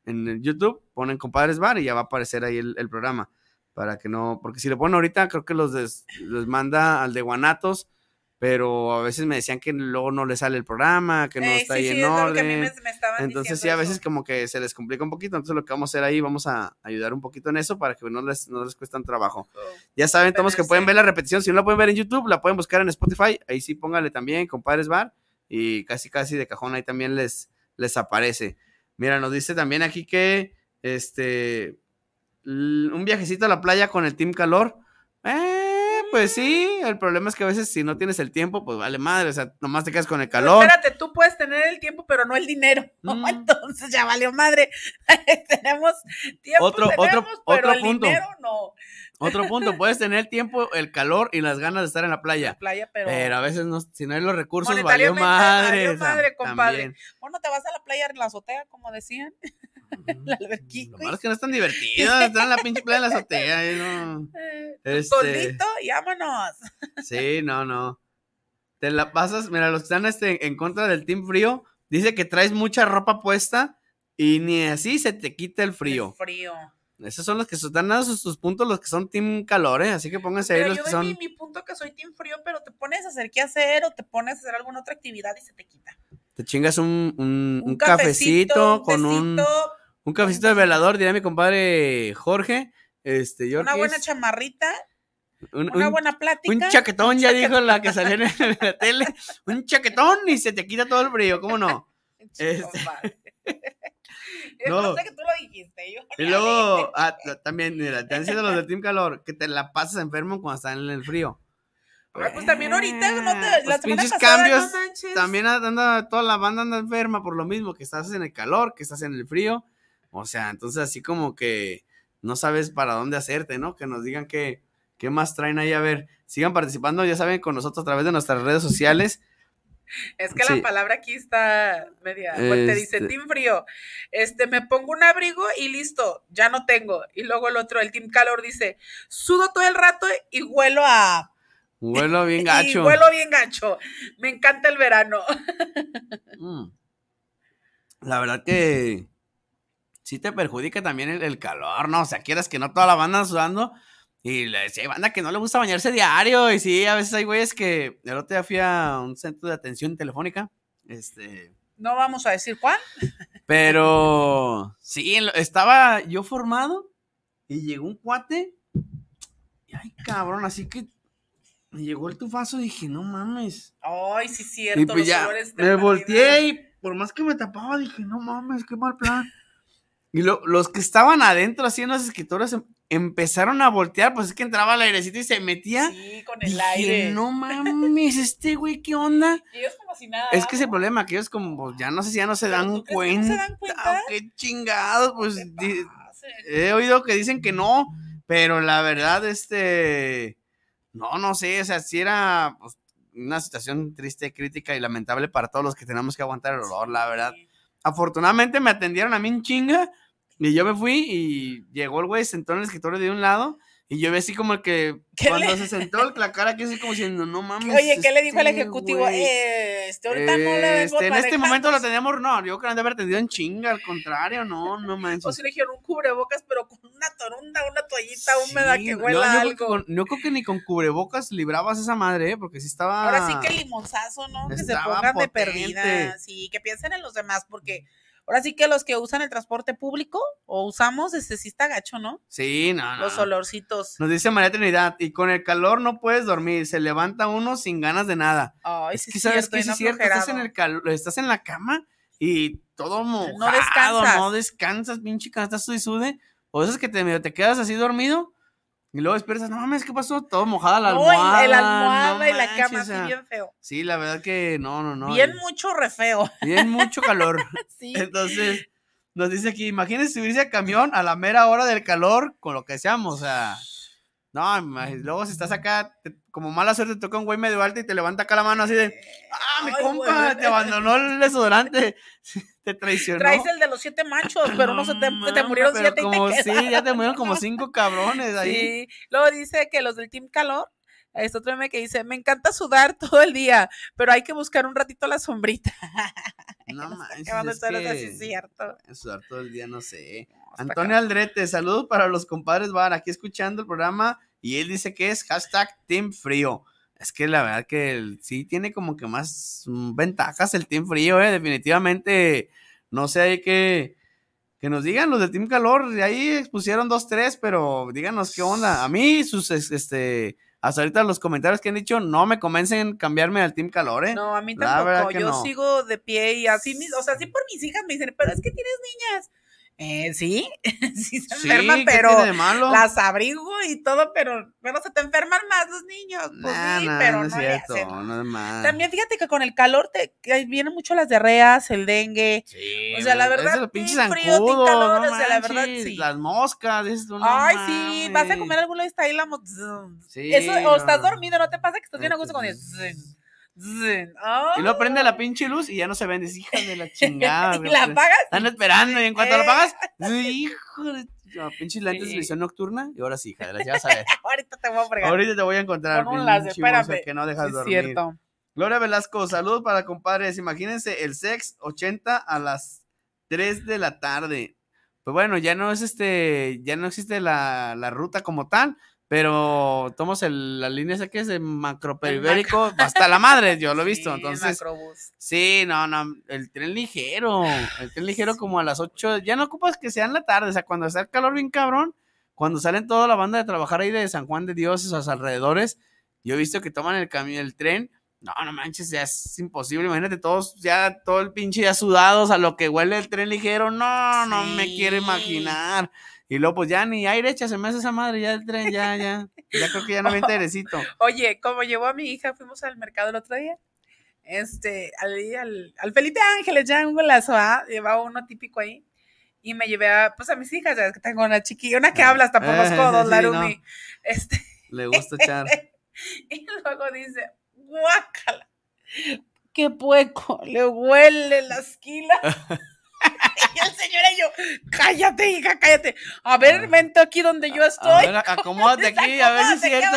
en YouTube, ponen compadres bar y ya va a aparecer ahí el, programa. Para que no, porque si lo ponen ahorita, creo que los, los manda al de Guanatos pero a veces me decían que luego no les sale el programa, que no está ahí en orden. entonces sí, a veces como que se les complica un poquito, entonces lo que vamos a hacer ahí, vamos a ayudar un poquito en eso para que no les, no les trabajo. ya saben, todos que pueden ver la repetición, si no la pueden ver en YouTube, la pueden buscar en Spotify, ahí sí póngale también, compadres bar, y casi casi de cajón ahí también les, les aparece. Mira, nos dice también aquí que, este, un viajecito a la playa con el Team Calor, eh, pues sí. El problema es que a veces si no tienes el tiempo, pues vale madre. O sea, nomás te quedas con el calor. espérate, tú puedes tener el tiempo, pero no el dinero. Mm. Entonces ya valió madre. <laughs> tenemos tiempo, otro, otro, pero otro el punto. dinero no. Otro punto, puedes <laughs> tener el tiempo, el calor y las ganas de estar en la playa. playa pero, a veces no, si no hay los recursos, valió madre. Valió madre, compadre. te vas a la playa en la azotea, como decían. <laughs> Lo malo es que no están <laughs> divertidos, están en la pinche playa en la azotea. No. Eh, pues, este y vámonos. <laughs> sí, no, no. Te la pasas, mira, los que están este, en contra del team frío, dice que traes mucha ropa puesta y ni así se te quita el frío. frío. Esos son los que están dando sus, puntos, los que son team calor, ¿eh? Así que pónganse ahí los que son. yo mi punto que soy team frío, pero te pones a hacer qué hacer o te pones a hacer alguna otra actividad y se te quita. Te chingas un, cafecito, con un. Un cafecito de velador, dirá mi compadre Jorge. Este, una buena chamarrita. una buena plática. Un chaquetón, ya dijo la que salió en la tele. Un chaquetón y se te quita todo el brillo, ¿cómo no? <laughs> Es <laughs> <laughs> no. no que tú lo dijiste. Yo y luego, ah, también, mira, te han sido los del Team Calor, que te la pasas enfermo cuando estás en el frío. pues también ahorita, no te, eh, la semana pasada, cambios, También anda, toda la banda anda enferma por lo mismo, que estás en el calor, que estás en el frío. O sea, entonces así como que no sabes para dónde hacerte, ¿no? Que nos digan qué, qué más traen ahí. A ver, sigan participando, ya saben, con nosotros a través de nuestras redes sociales. Es que la palabra aquí está media. Pues, te dice este Team Frío. Este, me pongo un abrigo y listo, ya no tengo. Y luego el otro, el Team Calor, dice: sudo todo el rato y huelo a. Huelo bien <laughs> gacho. huelo bien gacho. Me encanta el verano. Mm. La verdad que sí te perjudica también el, calor, ¿no? O sea, quieras que no toda la banda sudando. Y le decía, hay banda que no le gusta bañarse diario. Y sí, a veces hay güeyes que. El otro día fui a un centro de atención telefónica. Este. No vamos a decir cuál. <laughs> Pero. Sí, estaba yo formado. Y llegó un cuate. Y ay, cabrón, así que me llegó el tufazo y dije, no mames. Ay, sí, cierto. pues ya, me volteé y por más que me tapaba, dije, no mames, qué mal plan. Y los que estaban adentro haciendo las escrituras em, empezaron a voltear, pues es que entraba el airecito y se metía. Sí, con el aire. No mames, este güey, ¿qué onda? <laughs> ellos como si nada. Es que ese problema, que ellos como pues, ya no sé si ya no se dan cuenta. no se dan cuenta? Qué chingados, pues he oído que dicen que no, pero la verdad, este, no, no sé, o sea, si era pues, una situación triste, crítica y lamentable para todos los que tenemos que aguantar el olor, la verdad. Afortunadamente me atendieron a mí en chinga y yo me fui y llegó el güey, sentó en el escritorio de un lado y yo vi así como que cuando se sentó el cara aquí, así como diciendo, no mames. Oye, ¿qué le dijo al este ejecutivo? este, ahorita no le ves este, En este momento lo teníamos, no, yo creo que no de haber tendido en chinga, al contrario, no, no mames. O si le dijeron un cubrebocas, pero con una torunda, una toallita húmeda que huela yo, yo algo. Creo que creo que ni con cubrebocas librabas esa madre, ¿eh? porque sí estaba. Ahora sí que limonzazo, ¿no? Que se pongan de perdida. Sí, que piensen en los demás, porque Ahora sí que los que usan el transporte público o usamos, este sí está gacho, ¿no? Sí, no, no. Los olorcitos. Nos dice María Trinidad, y con el calor no puedes dormir, se levanta uno sin ganas de nada. Ay, sí, sí es cierto, estás en el calor, estás en la cama y todo mojado, no descansas, no descansas pinche, estás y sude, o es que te, te quedas así dormido y luego esperas, no mames, ¿qué pasó? Todo mojada la almohada. No, la almohada y la cama, bien feo. Sí, la verdad que no, no, no. Bien mucho re feo. <laughs> Bien mucho calor. <laughs> Entonces, nos dice aquí, imagínense subirse a camión a la mera hora del calor con lo que seamos, o sea. No, luego si estás acá, como mala suerte, te toca un güey medio alto y te levanta acá la mano así de, ah, mi compa, te abandonó el desodorante. <laughs> traicionó. Traes el de los siete machos, pero no, se te, murieron siete y te Sí, ya te murieron como cinco cabrones ahí. Luego dice que los del Team Calor es otro meme que dice, me encanta sudar todo el día, pero hay que buscar un ratito la sombrita. No Sudar todo el día, no sé. Antonio Aldrete, saludos para los compadres van aquí escuchando el programa, y él dice que es hashtag Team Frío. Es que la verdad que el, sí tiene como que más mm, ventajas el Team Frío, ¿eh? definitivamente. No sé, hay que, que nos digan los del Team Calor. De ahí expusieron dos, tres, pero díganos qué onda. A mí, sus, este, hasta ahorita los comentarios que han dicho no me convencen cambiarme al Team Calor, ¿eh? No, a mí tampoco. Yo sigo de pie y así, o sea, así por mis hijas me dicen, pero es que tienes niñas. Eh, sí, <laughs> sí se enferman, pero las abrigo y todo, pero, pero se te enferman más los niños. Pues sí, pero no, no, es cierto, no es También fíjate que con el calor te vienen mucho las diarreas, el dengue. Sí, o sea, la verdad, pinche zancudo, o sea, la verdad, sí. Las moscas, es no Ay, sí, vas a comer alguna de estas y la sí, Eso, o estás dormido, no te pasa que estás bien a gusto con el y luego prende la pinche luz y ya no se es Hija de la <laughs> chingada. la apagas. Están esperando y en cuanto la apagas, <laughs> hijo de pinches lentes de visión nocturna y ahora sí, hija, ya sabes. <laughs> Ahorita te voy a fregar. Ahorita te voy a encontrar. no Espérame. Que no dejas es cierto. Gloria Velasco, saludos para compadres. Imagínense el sex 80 a las 3 de la tarde. Pues bueno, ya no es este, ya no existe la, la ruta como tal, pero tomamos el, la línea esa que es de macroperibérico macro. hasta la madre, yo lo he visto. <laughs> Sí, entonces, sí, no, no, el tren ligero, el tren ligero como a las 8, ya no ocupas que sea en la tarde, o sea, cuando está el calor bien cabrón, cuando salen toda la banda de trabajar ahí de San Juan de Dios, esos alrededores, yo he visto que toman el camino, el tren, no, no manches, ya es imposible. Imagínate todos, ya todo el pinche ya sudados a lo que huele el tren ligero. No, no me quiero imaginar. Y luego, pues ya ni aire echa, se me hace esa madre, ya el tren, ya, ya. Ya creo que ya no me interesito. <laughs> Oye, como llevó a mi hija, fuimos al mercado el otro día. Este, al, al, al Felipe Ángeles, ya un golazo, ¿ah? Llevaba uno típico ahí. Y me llevé a, pues a mis hijas, ya que tengo una chiquilla, una que ah. habla hasta por los <laughs> codos, Larumi. Este. Le gusta echar. <laughs> y luego dice, guácala, qué pueco, le huele la esquila. <laughs> y el señor y yo, cállate, hija, cállate. A ver, ah. vente aquí donde yo estoy. A ver, acomódate <laughs> aquí, a ver si es cierto.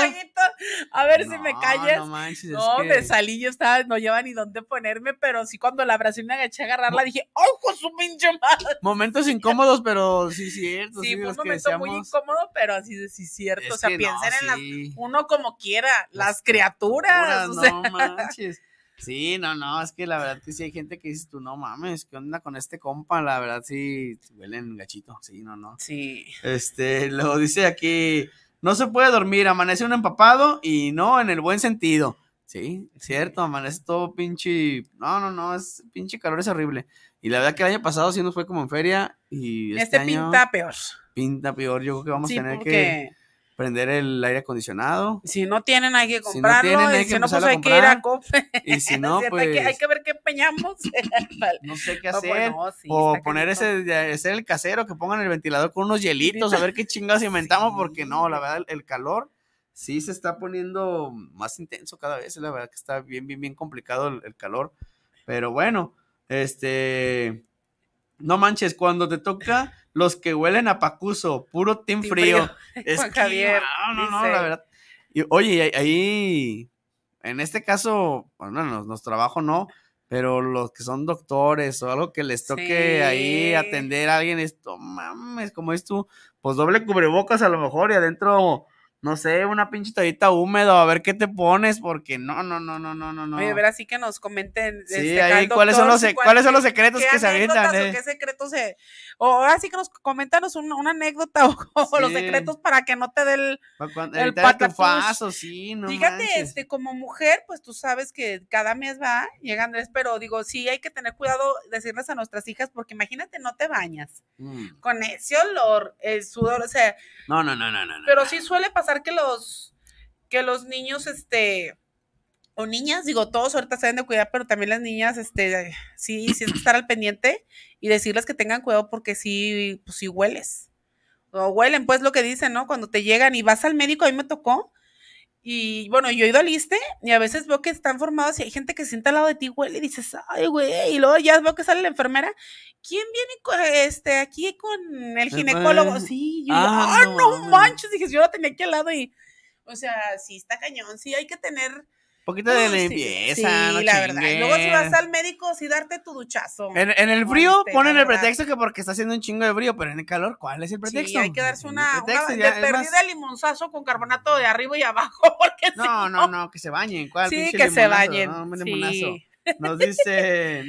a ver si me calles. No, manches, no me salí, yo estaba, no lleva ni dónde ponerme, pero sí cuando la y me agaché a agarrarla, dije, ¡ojo, oh, su pinche madre! Momentos incómodos, pero sí cierto. Sí, fue un momento muy incómodo, pero así sí cierto. o sea, piensen en las, uno como quiera, las, criaturas. No manches. Sí, no, no, es que la verdad que sí hay gente que dice tú, no mames, ¿qué onda con este compa? La verdad sí, huelen gachito, sí, no, no. Sí. Este, lo dice aquí, no se puede dormir, amanece un empapado y no en el buen sentido. Sí, cierto, amanece todo pinche, no, no, no, es pinche calor, es horrible. Y la verdad que el año pasado sí nos fue como en feria y este, este pinta peor. Pinta peor, yo creo que vamos a tener que prender el aire acondicionado. Si no tienen, hay que comprarlo. Si no, tienen, hay que, pues hay que ir a Cope. Y si <laughs> no, pues. Hay que, ver qué empeñamos. <laughs> no sé qué hacer. Oh, o poner ese, ese, el casero, que pongan el ventilador con unos hielitos, a ver qué chingados <laughs> inventamos, porque no, la verdad, el calor sí se está poniendo más intenso cada vez. La verdad que está bien, bien, bien complicado el calor. Pero bueno, este no manches, cuando te toca los que huelen a Pacuso, puro team, frío. <laughs> <laughs> Es No, no, no, la verdad. Y, oye, ahí, en este caso, bueno, nos, nos trabajo no, pero los que son doctores o algo que les toque ahí atender a alguien, esto mames, como es tú, pues doble cubrebocas a lo mejor y adentro no sé, una pinche toallita húmedo, a ver qué te pones, porque no, no, no, no, no, no. Oye, ver así que nos comenten. Sí, este, ahí, ¿cuáles, son los, ¿cuáles son los secretos que se avientan? Eh? ¿Qué secretos O ahora sí que nos comentanos una anécdota o, <laughs> los secretos para que no te dé el, cuando, sí, no Fíjate, este, como mujer, pues tú sabes que cada mes va, llega Andrés, pero digo, sí, hay que tener cuidado decirles a nuestras hijas, porque imagínate, no te bañas. Mm. Con ese olor, el sudor, o sea... No, no, no, no, no. Pero sí suele pasar que los, que los niños, este, o niñas, digo, todos ahorita se deben de cuidar, pero también las niñas, este, sí, sí estar al pendiente y decirles que tengan cuidado porque si pues si hueles. O huelen, pues lo que dicen, ¿no? Cuando te llegan y vas al médico, a mí me tocó y bueno, yo he ido al ISTE y a veces veo que están formados y hay gente que se sienta al lado de ti, güey, y dices, ay, güey, y luego ya veo que sale la enfermera. ¿Quién viene este, aquí con el ginecólogo? Sí, yo, ah, no, manches, dije, yo lo tenía aquí al lado y, o sea, sí, está cañón, sí, hay que tener Poquito de limpieza. la verdad. Y luego si vas al médico, si darte tu duchazo. En, el frío ponen el pretexto que porque está haciendo un chingo de frío, pero en el calor, ¿cuál es el pretexto? Sí, hay que darse una, una de perdida limonzazo con carbonato de arriba y abajo, <laughs> porque no, no, no, que se bañen. ¿cuál? Sí, que se bañen. No, Nos <laughs> dice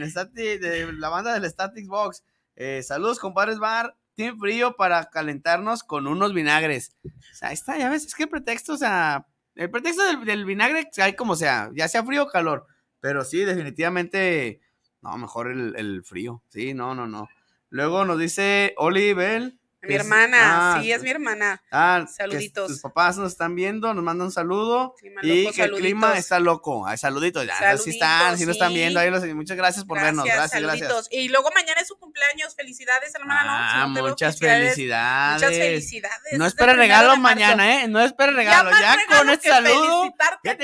la banda del Static Box. Eh, saludos, compadres Bar. Tiene frío para calentarnos con unos vinagres. O sea, ahí está, ya ves, es que el pretexto, o sea, el pretexto del, vinagre, hay como sea, ya sea frío o calor. Pero sí, definitivamente, no, mejor el, frío. Sí, no, no, no. Luego nos dice Oliver... Mi hermana, ah, sí, es mi hermana. Ah, saluditos. Tus papás nos están viendo, nos mandan un saludo. y que el clima está loco. saluditos, ya. sí están, sí. nos están viendo. Ahí los, muchas gracias por vernos. Gracias, saluditos. Y luego mañana es su cumpleaños. Felicidades, hermana Ah, no, muchas felicidades. Muchas felicidades. No esperes regalo mañana, ¿eh? No esperes regalo. Ya, con este saludo.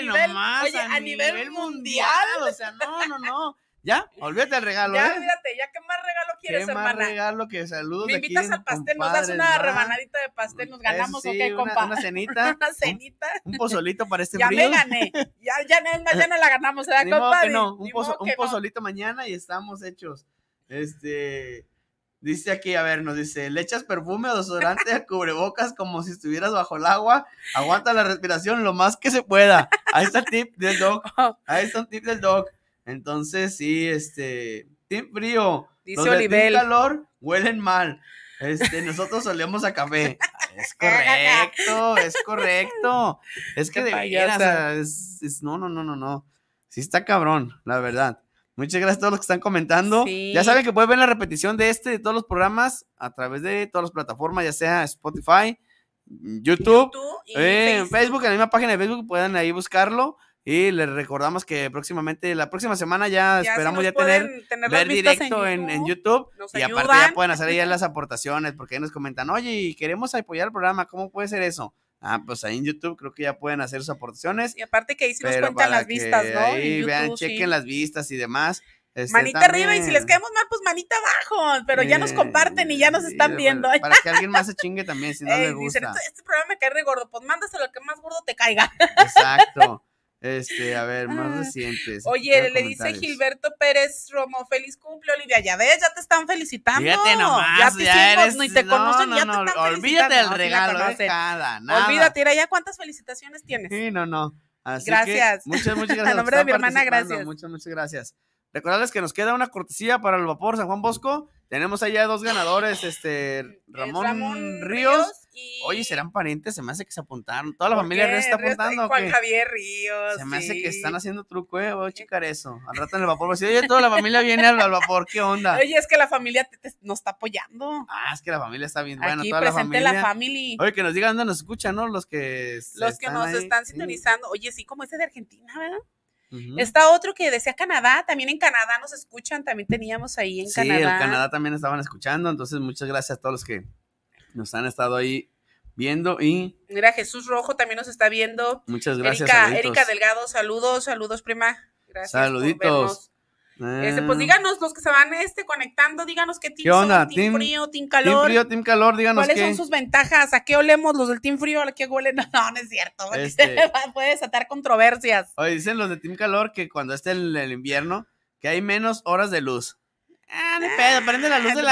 nomás. a, nivel, mundial. O sea, no, no, no. <laughs> Ya, olvídate el regalo. Ya, ¿eh? olvídate, ya qué más regalo quieres, ¿Qué Más regalo que saludos. Me invitas al pastel, nos das una rebanadita de pastel, nos eh, ganamos, ¿o compa? Una, cenita. <laughs> una cenita. Un, pozolito para este frío. Ya me gané. Ya, ya, no, la ganamos, ¿verdad, compa? no, un, pozolito mañana y estamos hechos. Este. Dice aquí, a ver, nos dice, le echas perfume o desodorante a cubrebocas como si estuvieras bajo el agua, aguanta la respiración lo más que se pueda. Ahí está el tip del dog. <laughs> Oh. Ahí está el tip del dog. Entonces, sí, este, tiene frío. Dice Donde Olivel. calor, huelen mal. Este, nosotros solemos a café. Es <laughs> correcto, es correcto. Es que de no, no, no, no, no. Sí está cabrón, la verdad. Muchas gracias a todos los que están comentando. Ya saben que pueden ver la repetición de este, de todos los programas, a través de todas las plataformas, ya sea Spotify, YouTube, en eh, Facebook, en la misma página de Facebook, pueden ahí buscarlo. Y les recordamos que próximamente, la próxima semana ya, esperamos ya tener, ver directo en YouTube, y aparte ya pueden hacer ya <laughs> las aportaciones porque ahí nos comentan, oye, queremos apoyar el programa, ¿cómo puede ser eso? Ah, pues ahí en YouTube creo que ya pueden hacer sus aportaciones. Y aparte que ahí sí nos cuentan las vistas, ¿no? Sí, vean, chequen las vistas y demás. Este, manita arriba y si les caemos mal, pues manita abajo, pero ya nos comparten y ya nos están viendo. Para, que alguien más se chingue también, si no <laughs> eh, le este, gusta. Dicen, este, programa me cae re gordo, pues mándaselo al que más gordo te caiga. Exacto. Este, a ver, más ah. recientes. Oye, le dice Gilberto Pérez Romo, feliz cumple, Olivia. Ya ves, ya te están felicitando. Fíjate nomás, ya, te ya te no, conocen, ya te están Olvídate del regalo, nada. Olvídate, mira, ya cuántas felicitaciones tienes. Sí, no, no. gracias. muchas, muchas <laughs> gracias. A nombre de mi hermana, gracias. Muchas, muchas gracias. Recordarles que nos queda una cortesía para el vapor San Juan Bosco. Tenemos allá dos ganadores, este Ramón Ríos Oye, serán parientes, se me hace que se apuntaron. Toda la familia está apuntando. Juan Javier Ríos. Se me hace que están haciendo truco, eh, voy a <laughs> checar eso. Al rato en el vapor, pues, oye, toda la familia viene al, vapor, ¿qué onda? Oye, es que la familia nos está apoyando. Ah, es que la familia está bien. Bueno, toda la familia. Oye, que nos digan dónde nos escuchan, ¿no? Los que. Los que nos están sintonizando. Oye, sí, como ese de Argentina, ¿verdad? Está otro que decía Canadá, también en Canadá nos escuchan, también teníamos ahí en Canadá. Sí, en Canadá también estaban escuchando, entonces muchas gracias a todos los que nos han estado ahí viendo y... Mira, Jesús Rojo también nos está viendo. Muchas gracias. Erika, Delgado, saludos, saludos, prima. Gracias Saluditos. Este, pues ah. díganos los que se van este conectando, díganos qué, team team, frío, team calor. Team frío, team calor, díganos ¿Cuáles son sus ventajas? ¿A qué olemos los del team frío? ¿A qué huelen? <laughs> No, no, no es cierto. Este. <laughs> Puede desatar controversias. Oye, dicen los de team calor que cuando esté en el invierno, que hay menos horas de luz. Ah, de pedo, prende <laughs> la luz de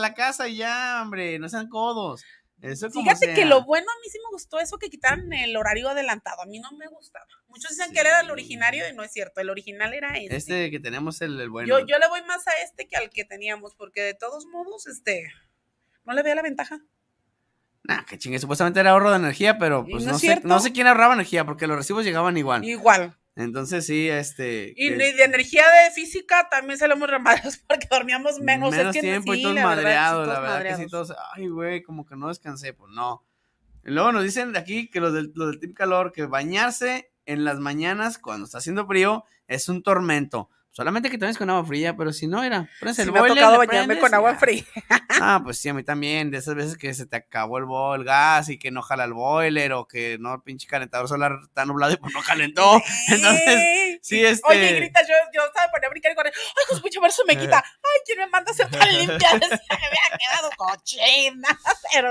la, casa y ya, hombre, no sean codos. Fíjate que lo bueno a mí sí me gustó eso que quitaron el horario adelantado. A mí no me gustaba. Muchos dicen que era el originario y no es cierto. El original era este. Este que tenemos el, bueno. Yo, yo, le voy más a este que al que teníamos, porque de todos modos, este, no le veía la ventaja. Nah, que chingue, supuestamente era ahorro de energía, pero pues no sé, no sé quién ahorraba energía, porque los recibos llegaban igual. Igual. Entonces sí, este. Y, de energía de física también salimos ramados <laughs> porque dormíamos menos. Menos tiempo y todos la madreados, la verdad que sí, todos, ay, güey, como que no descansé, pues no. luego nos dicen de aquí que los del, los Calor, que bañarse en las mañanas cuando está haciendo frío es un tormento. Solamente que te bañes con agua fría, pero si no, era. Si el me ha tocado bañarme con agua fría. <laughs> ah, pues sí, a mí también. De esas veces que se te acabó el, gas y que no jala el boiler o que no, pinche calentador solar está nublado y pues no calentó. <laughs> Entonces, sí, este. Oye, grita, yo, yo estaba a brincar con el. Ay, pues mucho me eh. quita. Ay, ¿quién me manda a hacer para <laughs> limpiar? me había quedado cochina.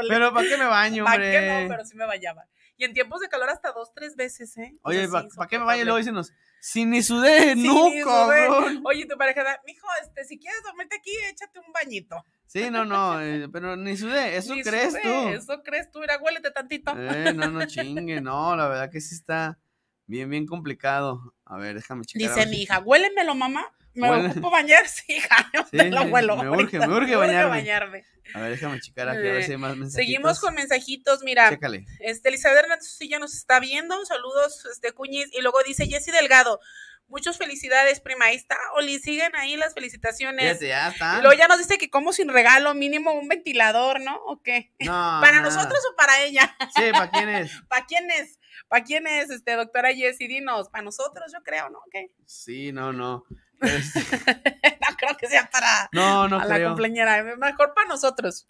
Pero, ¿para qué me baño, hombre? ¿Para qué no? Pero sí me bañaba. Y en tiempos de calor hasta dos, tres veces, ¿eh? Oye, ¿para qué me baño? Luego dicenos sin ni sudé, <laughs> no, cabrón. Oye, tu pareja da, mijo, este, si quieres dormirte aquí, échate un bañito. Sí, no, no, eh, pero ni sudé, eso crees tú. Eso crees tú, mira, huélete tantito. Eh, no, no <laughs> chingue, no, la verdad que sí está bien, bien complicado. A ver, déjame checar. Dice mi hija, huélemelo, mamá. Me bueno. ocupo bañar, <laughs> sí, hija. lo vuelo. Me urge, me urge <laughs> bañarme. A ver, déjame checar aquí a ver eh, si hay más mensajitos. Seguimos con mensajitos, mira. Este, Elizabeth Hernández sí ya nos está viendo. Saludos, este, Cuñiz. Y luego dice Jessy Delgado. Muchas felicidades, prima. Ahí está, Oli. Siguen ahí las felicitaciones. Ya, ya está. luego ya nos dice que como sin regalo, mínimo un ventilador, ¿no? ¿O qué? <laughs> ¿Para nosotros o para ella? Sí, ¿para quién es? ¿Para quién es? ¿Para quién es, este, doctora Jessy? Dinos, para nosotros, yo creo, ¿no? ¿Qué? Sí, no, no. Este. <laughs> no creo que sea para la cumpleañera, mejor para nosotros.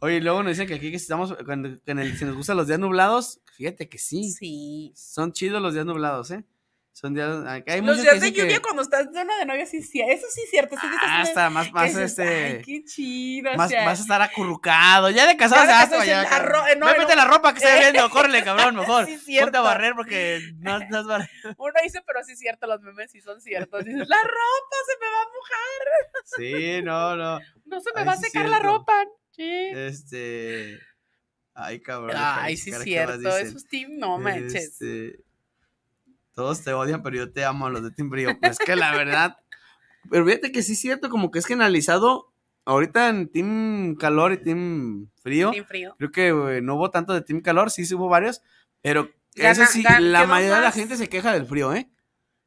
Oye, luego nos dicen que aquí que estamos, cuando, que nos gustan los días nublados, fíjate que sí. Sí. Son chidos los días nublados, ¿eh? Son días. Ah, hay Los días de lluvia cuando estás de una de novia, sí, sí. Eso sí es cierto. Eso ah, está, más, más este. qué chido. Más, vas a estar acurrucado. Ya de casado se hasta allá. Eh, no, la ropa que está viendo. <laughs> Córrele, cabrón, mejor. Sí, cierto. barrer porque no es <laughs> Uno dice, pero sí es cierto, los memes sí son ciertos. Dices, la ropa se me va a mojar. <laughs> Sí, no, no. No se me va a secar la ropa. Sí. Este. Ay, cabrón. Ay, sí es cierto. Esos team, no manches. Sí. Este, todos te odian, pero yo te amo a los de Team Frío. Pues es que la verdad, pero fíjate que sí es cierto, como que es generalizado. Ahorita en Team Calor y Team Frío, team frío. creo que eh, no hubo tanto de Team Calor, sí, sí hubo varios, pero eso sí, la mayoría de la gente se queja del frío, ¿eh?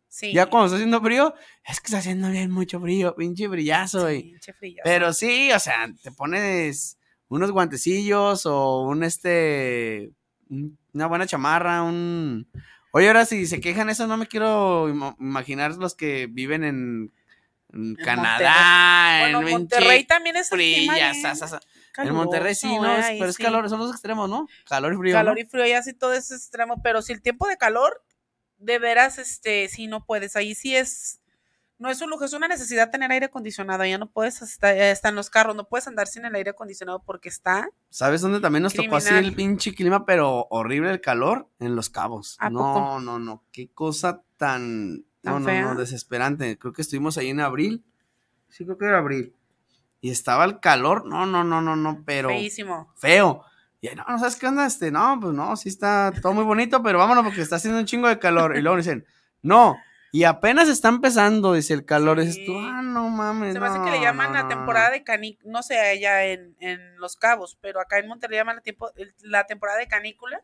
Sí. Ya cuando está haciendo frío, es que está haciendo bien mucho frío, pinche brillazo, sí, pinche frío. Pero sí, o sea, te pones unos guantecillos o un este, una buena chamarra, un, Oye, ahora si se quejan eso, no me quiero imaginar los que viven en, Canadá, en Monterrey también es frío. En Monterrey sí, no, pero es calor, son los extremos, ¿no? Calor y frío. Calor y frío, ya sí todo es extremo, pero si el tiempo de calor, de veras, este, sí no puedes, ahí sí es no es un lujo, es una necesidad tener aire acondicionado. Ya no puedes estar, en los carros, no puedes andar sin el aire acondicionado porque está. ¿Sabes dónde también nos tocó así el pinche clima, pero horrible el calor? En los cabos. no, no, no. Qué cosa tan. no, no, no, desesperante. Creo que estuvimos ahí en abril. Sí, creo que era abril. Y estaba el calor. No, no, no, no, no, pero. Feísimo. Feo. Y no, no sabes qué onda este. No, pues no, sí está todo muy bonito, pero vámonos porque está haciendo un chingo de calor. Y luego dicen, no, y apenas está empezando, dice el calor. Es tú, ah, no mames. Se me hace que le llaman la temporada de canícula, no sé, allá en, en, Los Cabos, pero acá en Monterrey llaman la, tiempo, la temporada de canícula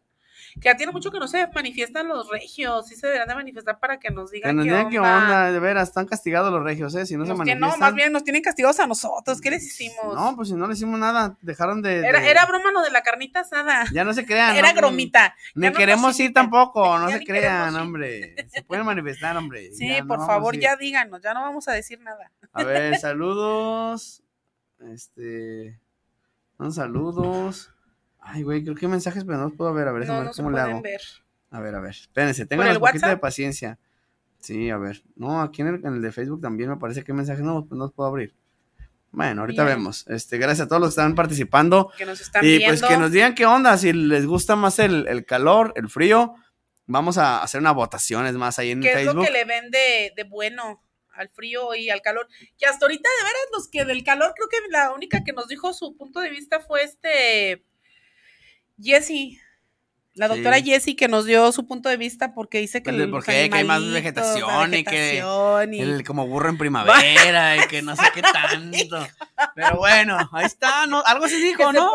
que ya tiene mucho que no se manifiestan los regios, sí se deberán de manifestar para que nos digan que qué, onda. onda. De veras, están castigados los regios, ¿eh? Si no se manifiestan. No, más bien nos tienen castigados a nosotros, ¿qué les hicimos? No, pues si no les hicimos nada, dejaron de... Era, broma lo de la carnita asada. Ya no se crean. <laughs> Era gromita. Ni no queremos ir <laughs> tampoco, no se crean, hombre. Se pueden manifestar, hombre. Sí, por favor, ya díganos, ya no vamos a decir nada. A ver, <laughs> saludos. Este... Saludos. Ay, güey, creo que hay mensajes, pero no los puedo ver. A ver, cómo le hago. A ver, a ver. Espérense, tengan un poquito de paciencia. Sí, a ver. No, aquí en el, de Facebook también me parece que hay mensajes. No, no los puedo abrir. Bueno, ahorita vemos. Este, gracias a todos los que están participando. Que nos están y pues que nos digan qué onda, si les gusta más el, calor, el frío. Vamos a hacer una votación es más ahí en Facebook. es lo que le ven de, de, bueno al frío y al calor? Que hasta ahorita, de veras, los que del calor, creo que la única que nos dijo su punto de vista fue este Jessie. La doctora Jessy Jessie que nos dio su punto de vista porque dice que, pues que hay más vegetación, y que El, como burro en primavera y que no sé qué <laughs> tanto. Pero bueno, ahí está, algo se dijo, ¿no?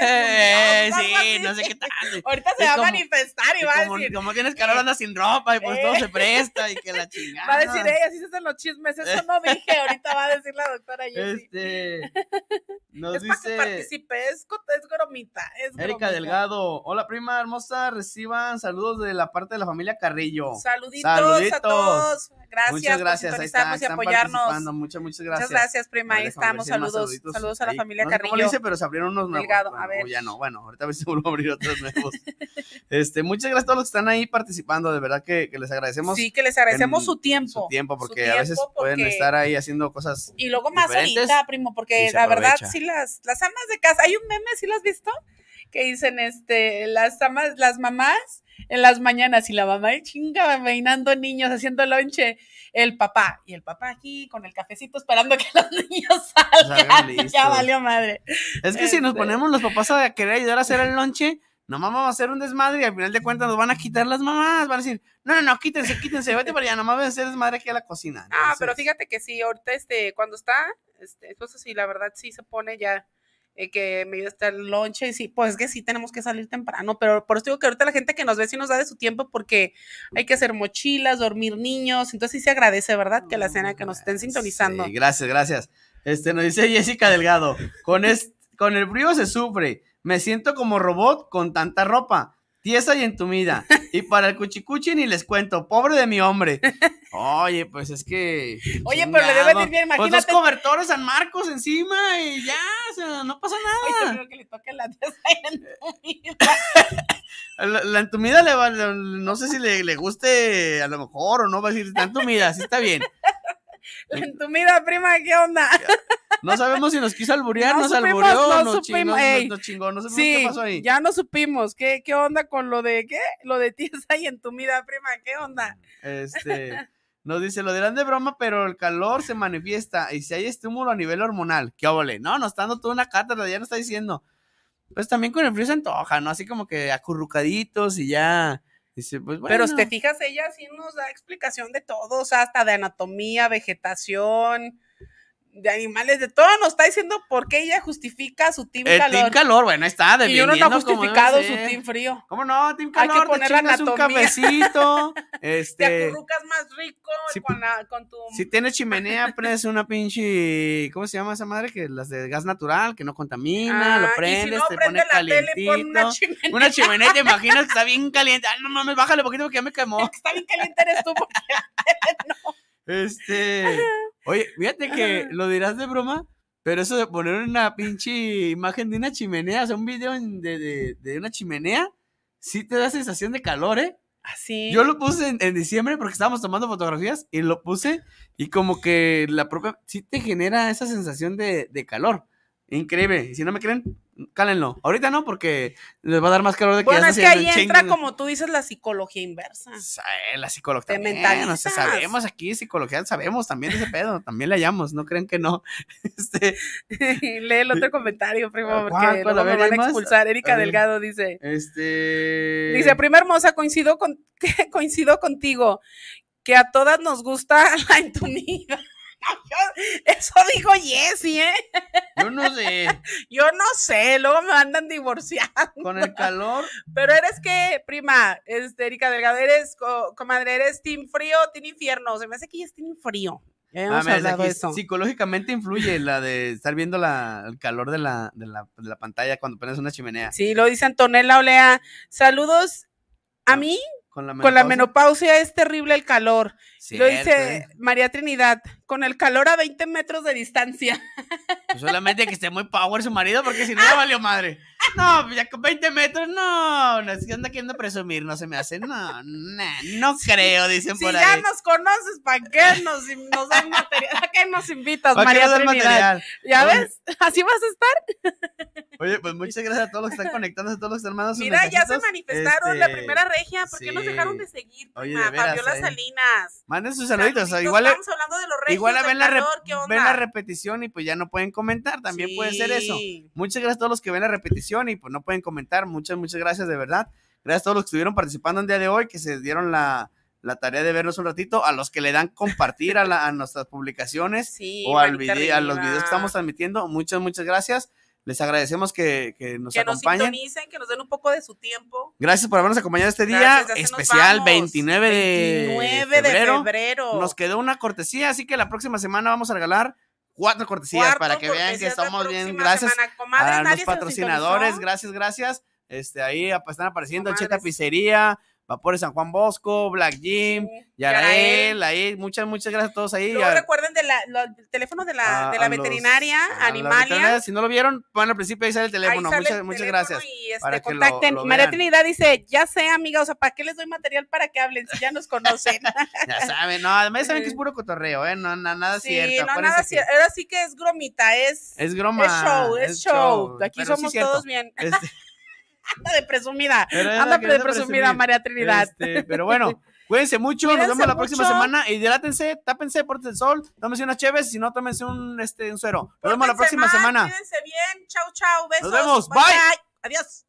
Eh, sí, no sé qué tanto. <laughs> Ahorita se va a manifestar y va a decir. Como, tienes cara, anda eh, sin ropa y pues todo eh. se presta y que la chingada. Va a decir ella, así se hacen los chismes, eso no dije, ahorita va a decir la doctora Jessie. Este, nos es para que participe es, es, gromita, es gromita. Erika Delgado, hola prima hermosa reciban saludos de la parte de la familia Carrillo. Saluditos, a todos. Gracias, muchas gracias. Por ahí participando y apoyarnos. Muchas, muchas gracias. Muchas gracias, prima. Ahí estamos. Saludos, saludos a la familia Carrillo. no lo hice, pero se abrieron unos nuevos. ya no, bueno, ahorita a ver si vuelvo a abrir otros nuevos. <laughs> este, muchas gracias a todos los que están ahí participando. De verdad que, les agradecemos. Sí, que les agradecemos su tiempo. Su tiempo, porque a veces pueden estar ahí haciendo cosas. Y luego más ahorita, primo, porque la verdad, sí las, las amas de casa, ¿hay un meme? ¿Sí lo has visto? que dicen este, las, amas, las mamás en las mañanas y la mamá de chinga veinando niños, haciendo lonche, el papá y el papá aquí con el cafecito esperando que los <laughs> niños salgan. Ya valió madre. Es que si nos este ponemos los papás a querer ayudar a hacer el lonche, no mamá va a hacer un desmadre y al final de cuentas nos van a quitar las mamás, van a decir, no, no, no, quítense, quítense, vete para allá, nomás vas a hacer desmadre aquí a la cocina. Ah, pero fíjate que sí, ahorita este, cuando está, este, entonces sí, la verdad sí se pone ya eh, que me iba a estar el lonche y sí, pues que sí tenemos que salir temprano, pero por eso digo que ahorita la gente que nos ve sí nos da de su tiempo porque hay que hacer mochilas, dormir niños, entonces sí se agradece, ¿verdad? Que la cena que nos estén ah, sintonizando. Sí, gracias, gracias. Este nos dice Jessica Delgado, con, con el frío se sufre, me siento como robot con tanta ropa tiesa y entumida. <laughs> Y para el cuchicuchi ni les cuento, pobre de mi hombre. Oye, pues es que. Oye, pero le debe decir bien, pues imagínate. dos cobertores San Marcos encima y ya, o sea, no pasa nada. Yo creo que le toque la entumida. <laughs> La, entumida le va, no sé si le, le, guste a lo mejor o no va a decir, está entumida, así está bien. <laughs> En tu entumida prima, ¿qué onda? <laughs> No sabemos si nos quiso alburear, nos no nos supimos, chingó, no sí, qué pasó ahí. Ya no supimos, ¿qué, qué onda con lo de qué? Lo de tiesa y en tu prima, ¿qué onda? Este, nos dice, lo dirán de broma, pero el calor se manifiesta y si hay estímulo a nivel hormonal, ¿qué óvole? No, nos está dando toda una cátedra, ya nos está diciendo. Pues también con el frío se antoja, ¿no? Así como que acurrucaditos y ya pero pues si Pero te fijas, ella sí nos da explicación de todo, hasta de anatomía, vegetación, de animales, de todo nos está diciendo por qué ella justifica su team el calor. Team calor, bueno, está Y uno no ha justificado su team frío. ¿Cómo no? Team calor, Hay que poner la un <laughs> este, te acurrucas más rico si, con, tu... Si tienes chimenea, <laughs> prendes una pinche... ¿Cómo se llama esa madre? que Las de gas natural, que no contamina, lo ah, prendes, te pone calientito. una chimenea. Una te imaginas que está bien caliente. Ay, ah, no mames, bájale poquito porque ya me quemó. <laughs> está bien caliente eres tú porque no... Este. <laughs> Oye, fíjate que lo dirás de broma, pero eso de poner una pinche imagen de una chimenea, o sea, un video de, una chimenea, sí te da sensación de calor, ¿eh? Así. ¿Ah, Yo lo puse en, diciembre porque estábamos tomando fotografías y lo puse y como que la propia, sí te genera esa sensación de, de calor. Increíble. Y si no me creen, cálenlo. Ahorita no, porque les va a dar más calor de bueno, Bueno, es que ahí entra, como tú dices, la psicología inversa. la psicología. Te no sabemos aquí, psicología, sabemos también ese pedo, también le hallamos, no crean que no. <laughs> Este... <laughs> Lee el otro <laughs> comentario, primo, ah, porque lo van a expulsar. Erika Delgado dice. Este. Dice, prima hermosa, coincido con coincido contigo que a todas nos gusta la <laughs> Eso dijo Jessy, ¿eh? Yo no sé. <laughs> Yo no sé, luego me andan divorciando. Con el calor. Pero eres que, prima, este, Erika Delgado, eres, comadre, eres team frío, team infierno. Se me hace que ya es team frío. Psicológicamente influye la de estar viendo el calor de la, de la pantalla cuando pones una chimenea. Sí, lo dice Antonella Olea. Saludos a ah. mí, con la, menopausia, es terrible el calor. Lo dice ¿eh? María Trinidad, con el calor a 20 metros de distancia. <laughs> Pues solamente que esté muy power su marido, porque si no, le valió madre. <laughs> No, pues ya con 20 metros, no, no anda queriendo presumir, no se me hace, no, no, no creo, dicen por ahí. Si ya nos conoces, ¿para qué nos, nos dan <laughs> material? ¿A qué nos invitas, María Trinidad? ¿Ya ves? ¿Así vas a estar? Oye, pues muchas gracias a todos los que están conectándose, a todos los hermanos. Mira, ya se manifestaron la este, primera regia. ¿Por qué dejaron de seguir? Oye, Fabiola eh. Salinas. Manden sus saluditos. igual, estamos hablando de los regios, igual ven, la la repetición y pues ya no pueden comentar. También puede ser eso. Muchas gracias a todos los que ven la repetición y pues no pueden comentar. Muchas, muchas gracias de verdad. Gracias a todos los que estuvieron participando el día de hoy, que se dieron la, tarea de vernos un ratito, a los que le dan compartir a, nuestras publicaciones o al video, a los videos que estamos transmitiendo. Muchas, muchas gracias. Les agradecemos que, nos acompañen. Que nos sintonicen, que nos den un poco de su tiempo. Gracias por habernos acompañado este día especial 29, de, febrero. Nos quedó una cortesía, así que la próxima semana vamos a regalar cuatro cortesías para que vean que estamos bien. Gracias a los patrocinadores. Gracias, gracias. Este, ahí ah, pues, están apareciendo Che Tapicería, Vapores San Juan Bosco, Black Jim, Yarel, ahí, muchas, muchas gracias a todos ahí. No recuerden de la, los teléfonos de la, de la veterinaria, animalia. si no lo vieron, van al principio ahí sale el teléfono. muchas, muchas gracias. Este, para contacten. Lo, contacten. María Trinidad dice, ya sé, amiga, o sea, ¿para qué les doy material para que hablen si ya nos conocen? <laughs> ya saben, no, además saben que es eh. puro cotorreo, ¿eh? No, nada nada sí, cierto. No, nada cierto. Ahora sí que es gromita, es. Es groma. Es show, es, show. Aquí somos todos bien. Este, <laughs> anda de presumida. Anda de presumida, María Trinidad. Este, pero bueno, <laughs> cuídense mucho. nos vemos la próxima semana. y Hidrátense, tápense, pórtense el sol. Tómense unas cheves, si no, tómense un, este, un suero. Nos vemos la próxima semana. Cuídense bien. Chau, chau. Besos. Nos vemos. Bye. Adiós.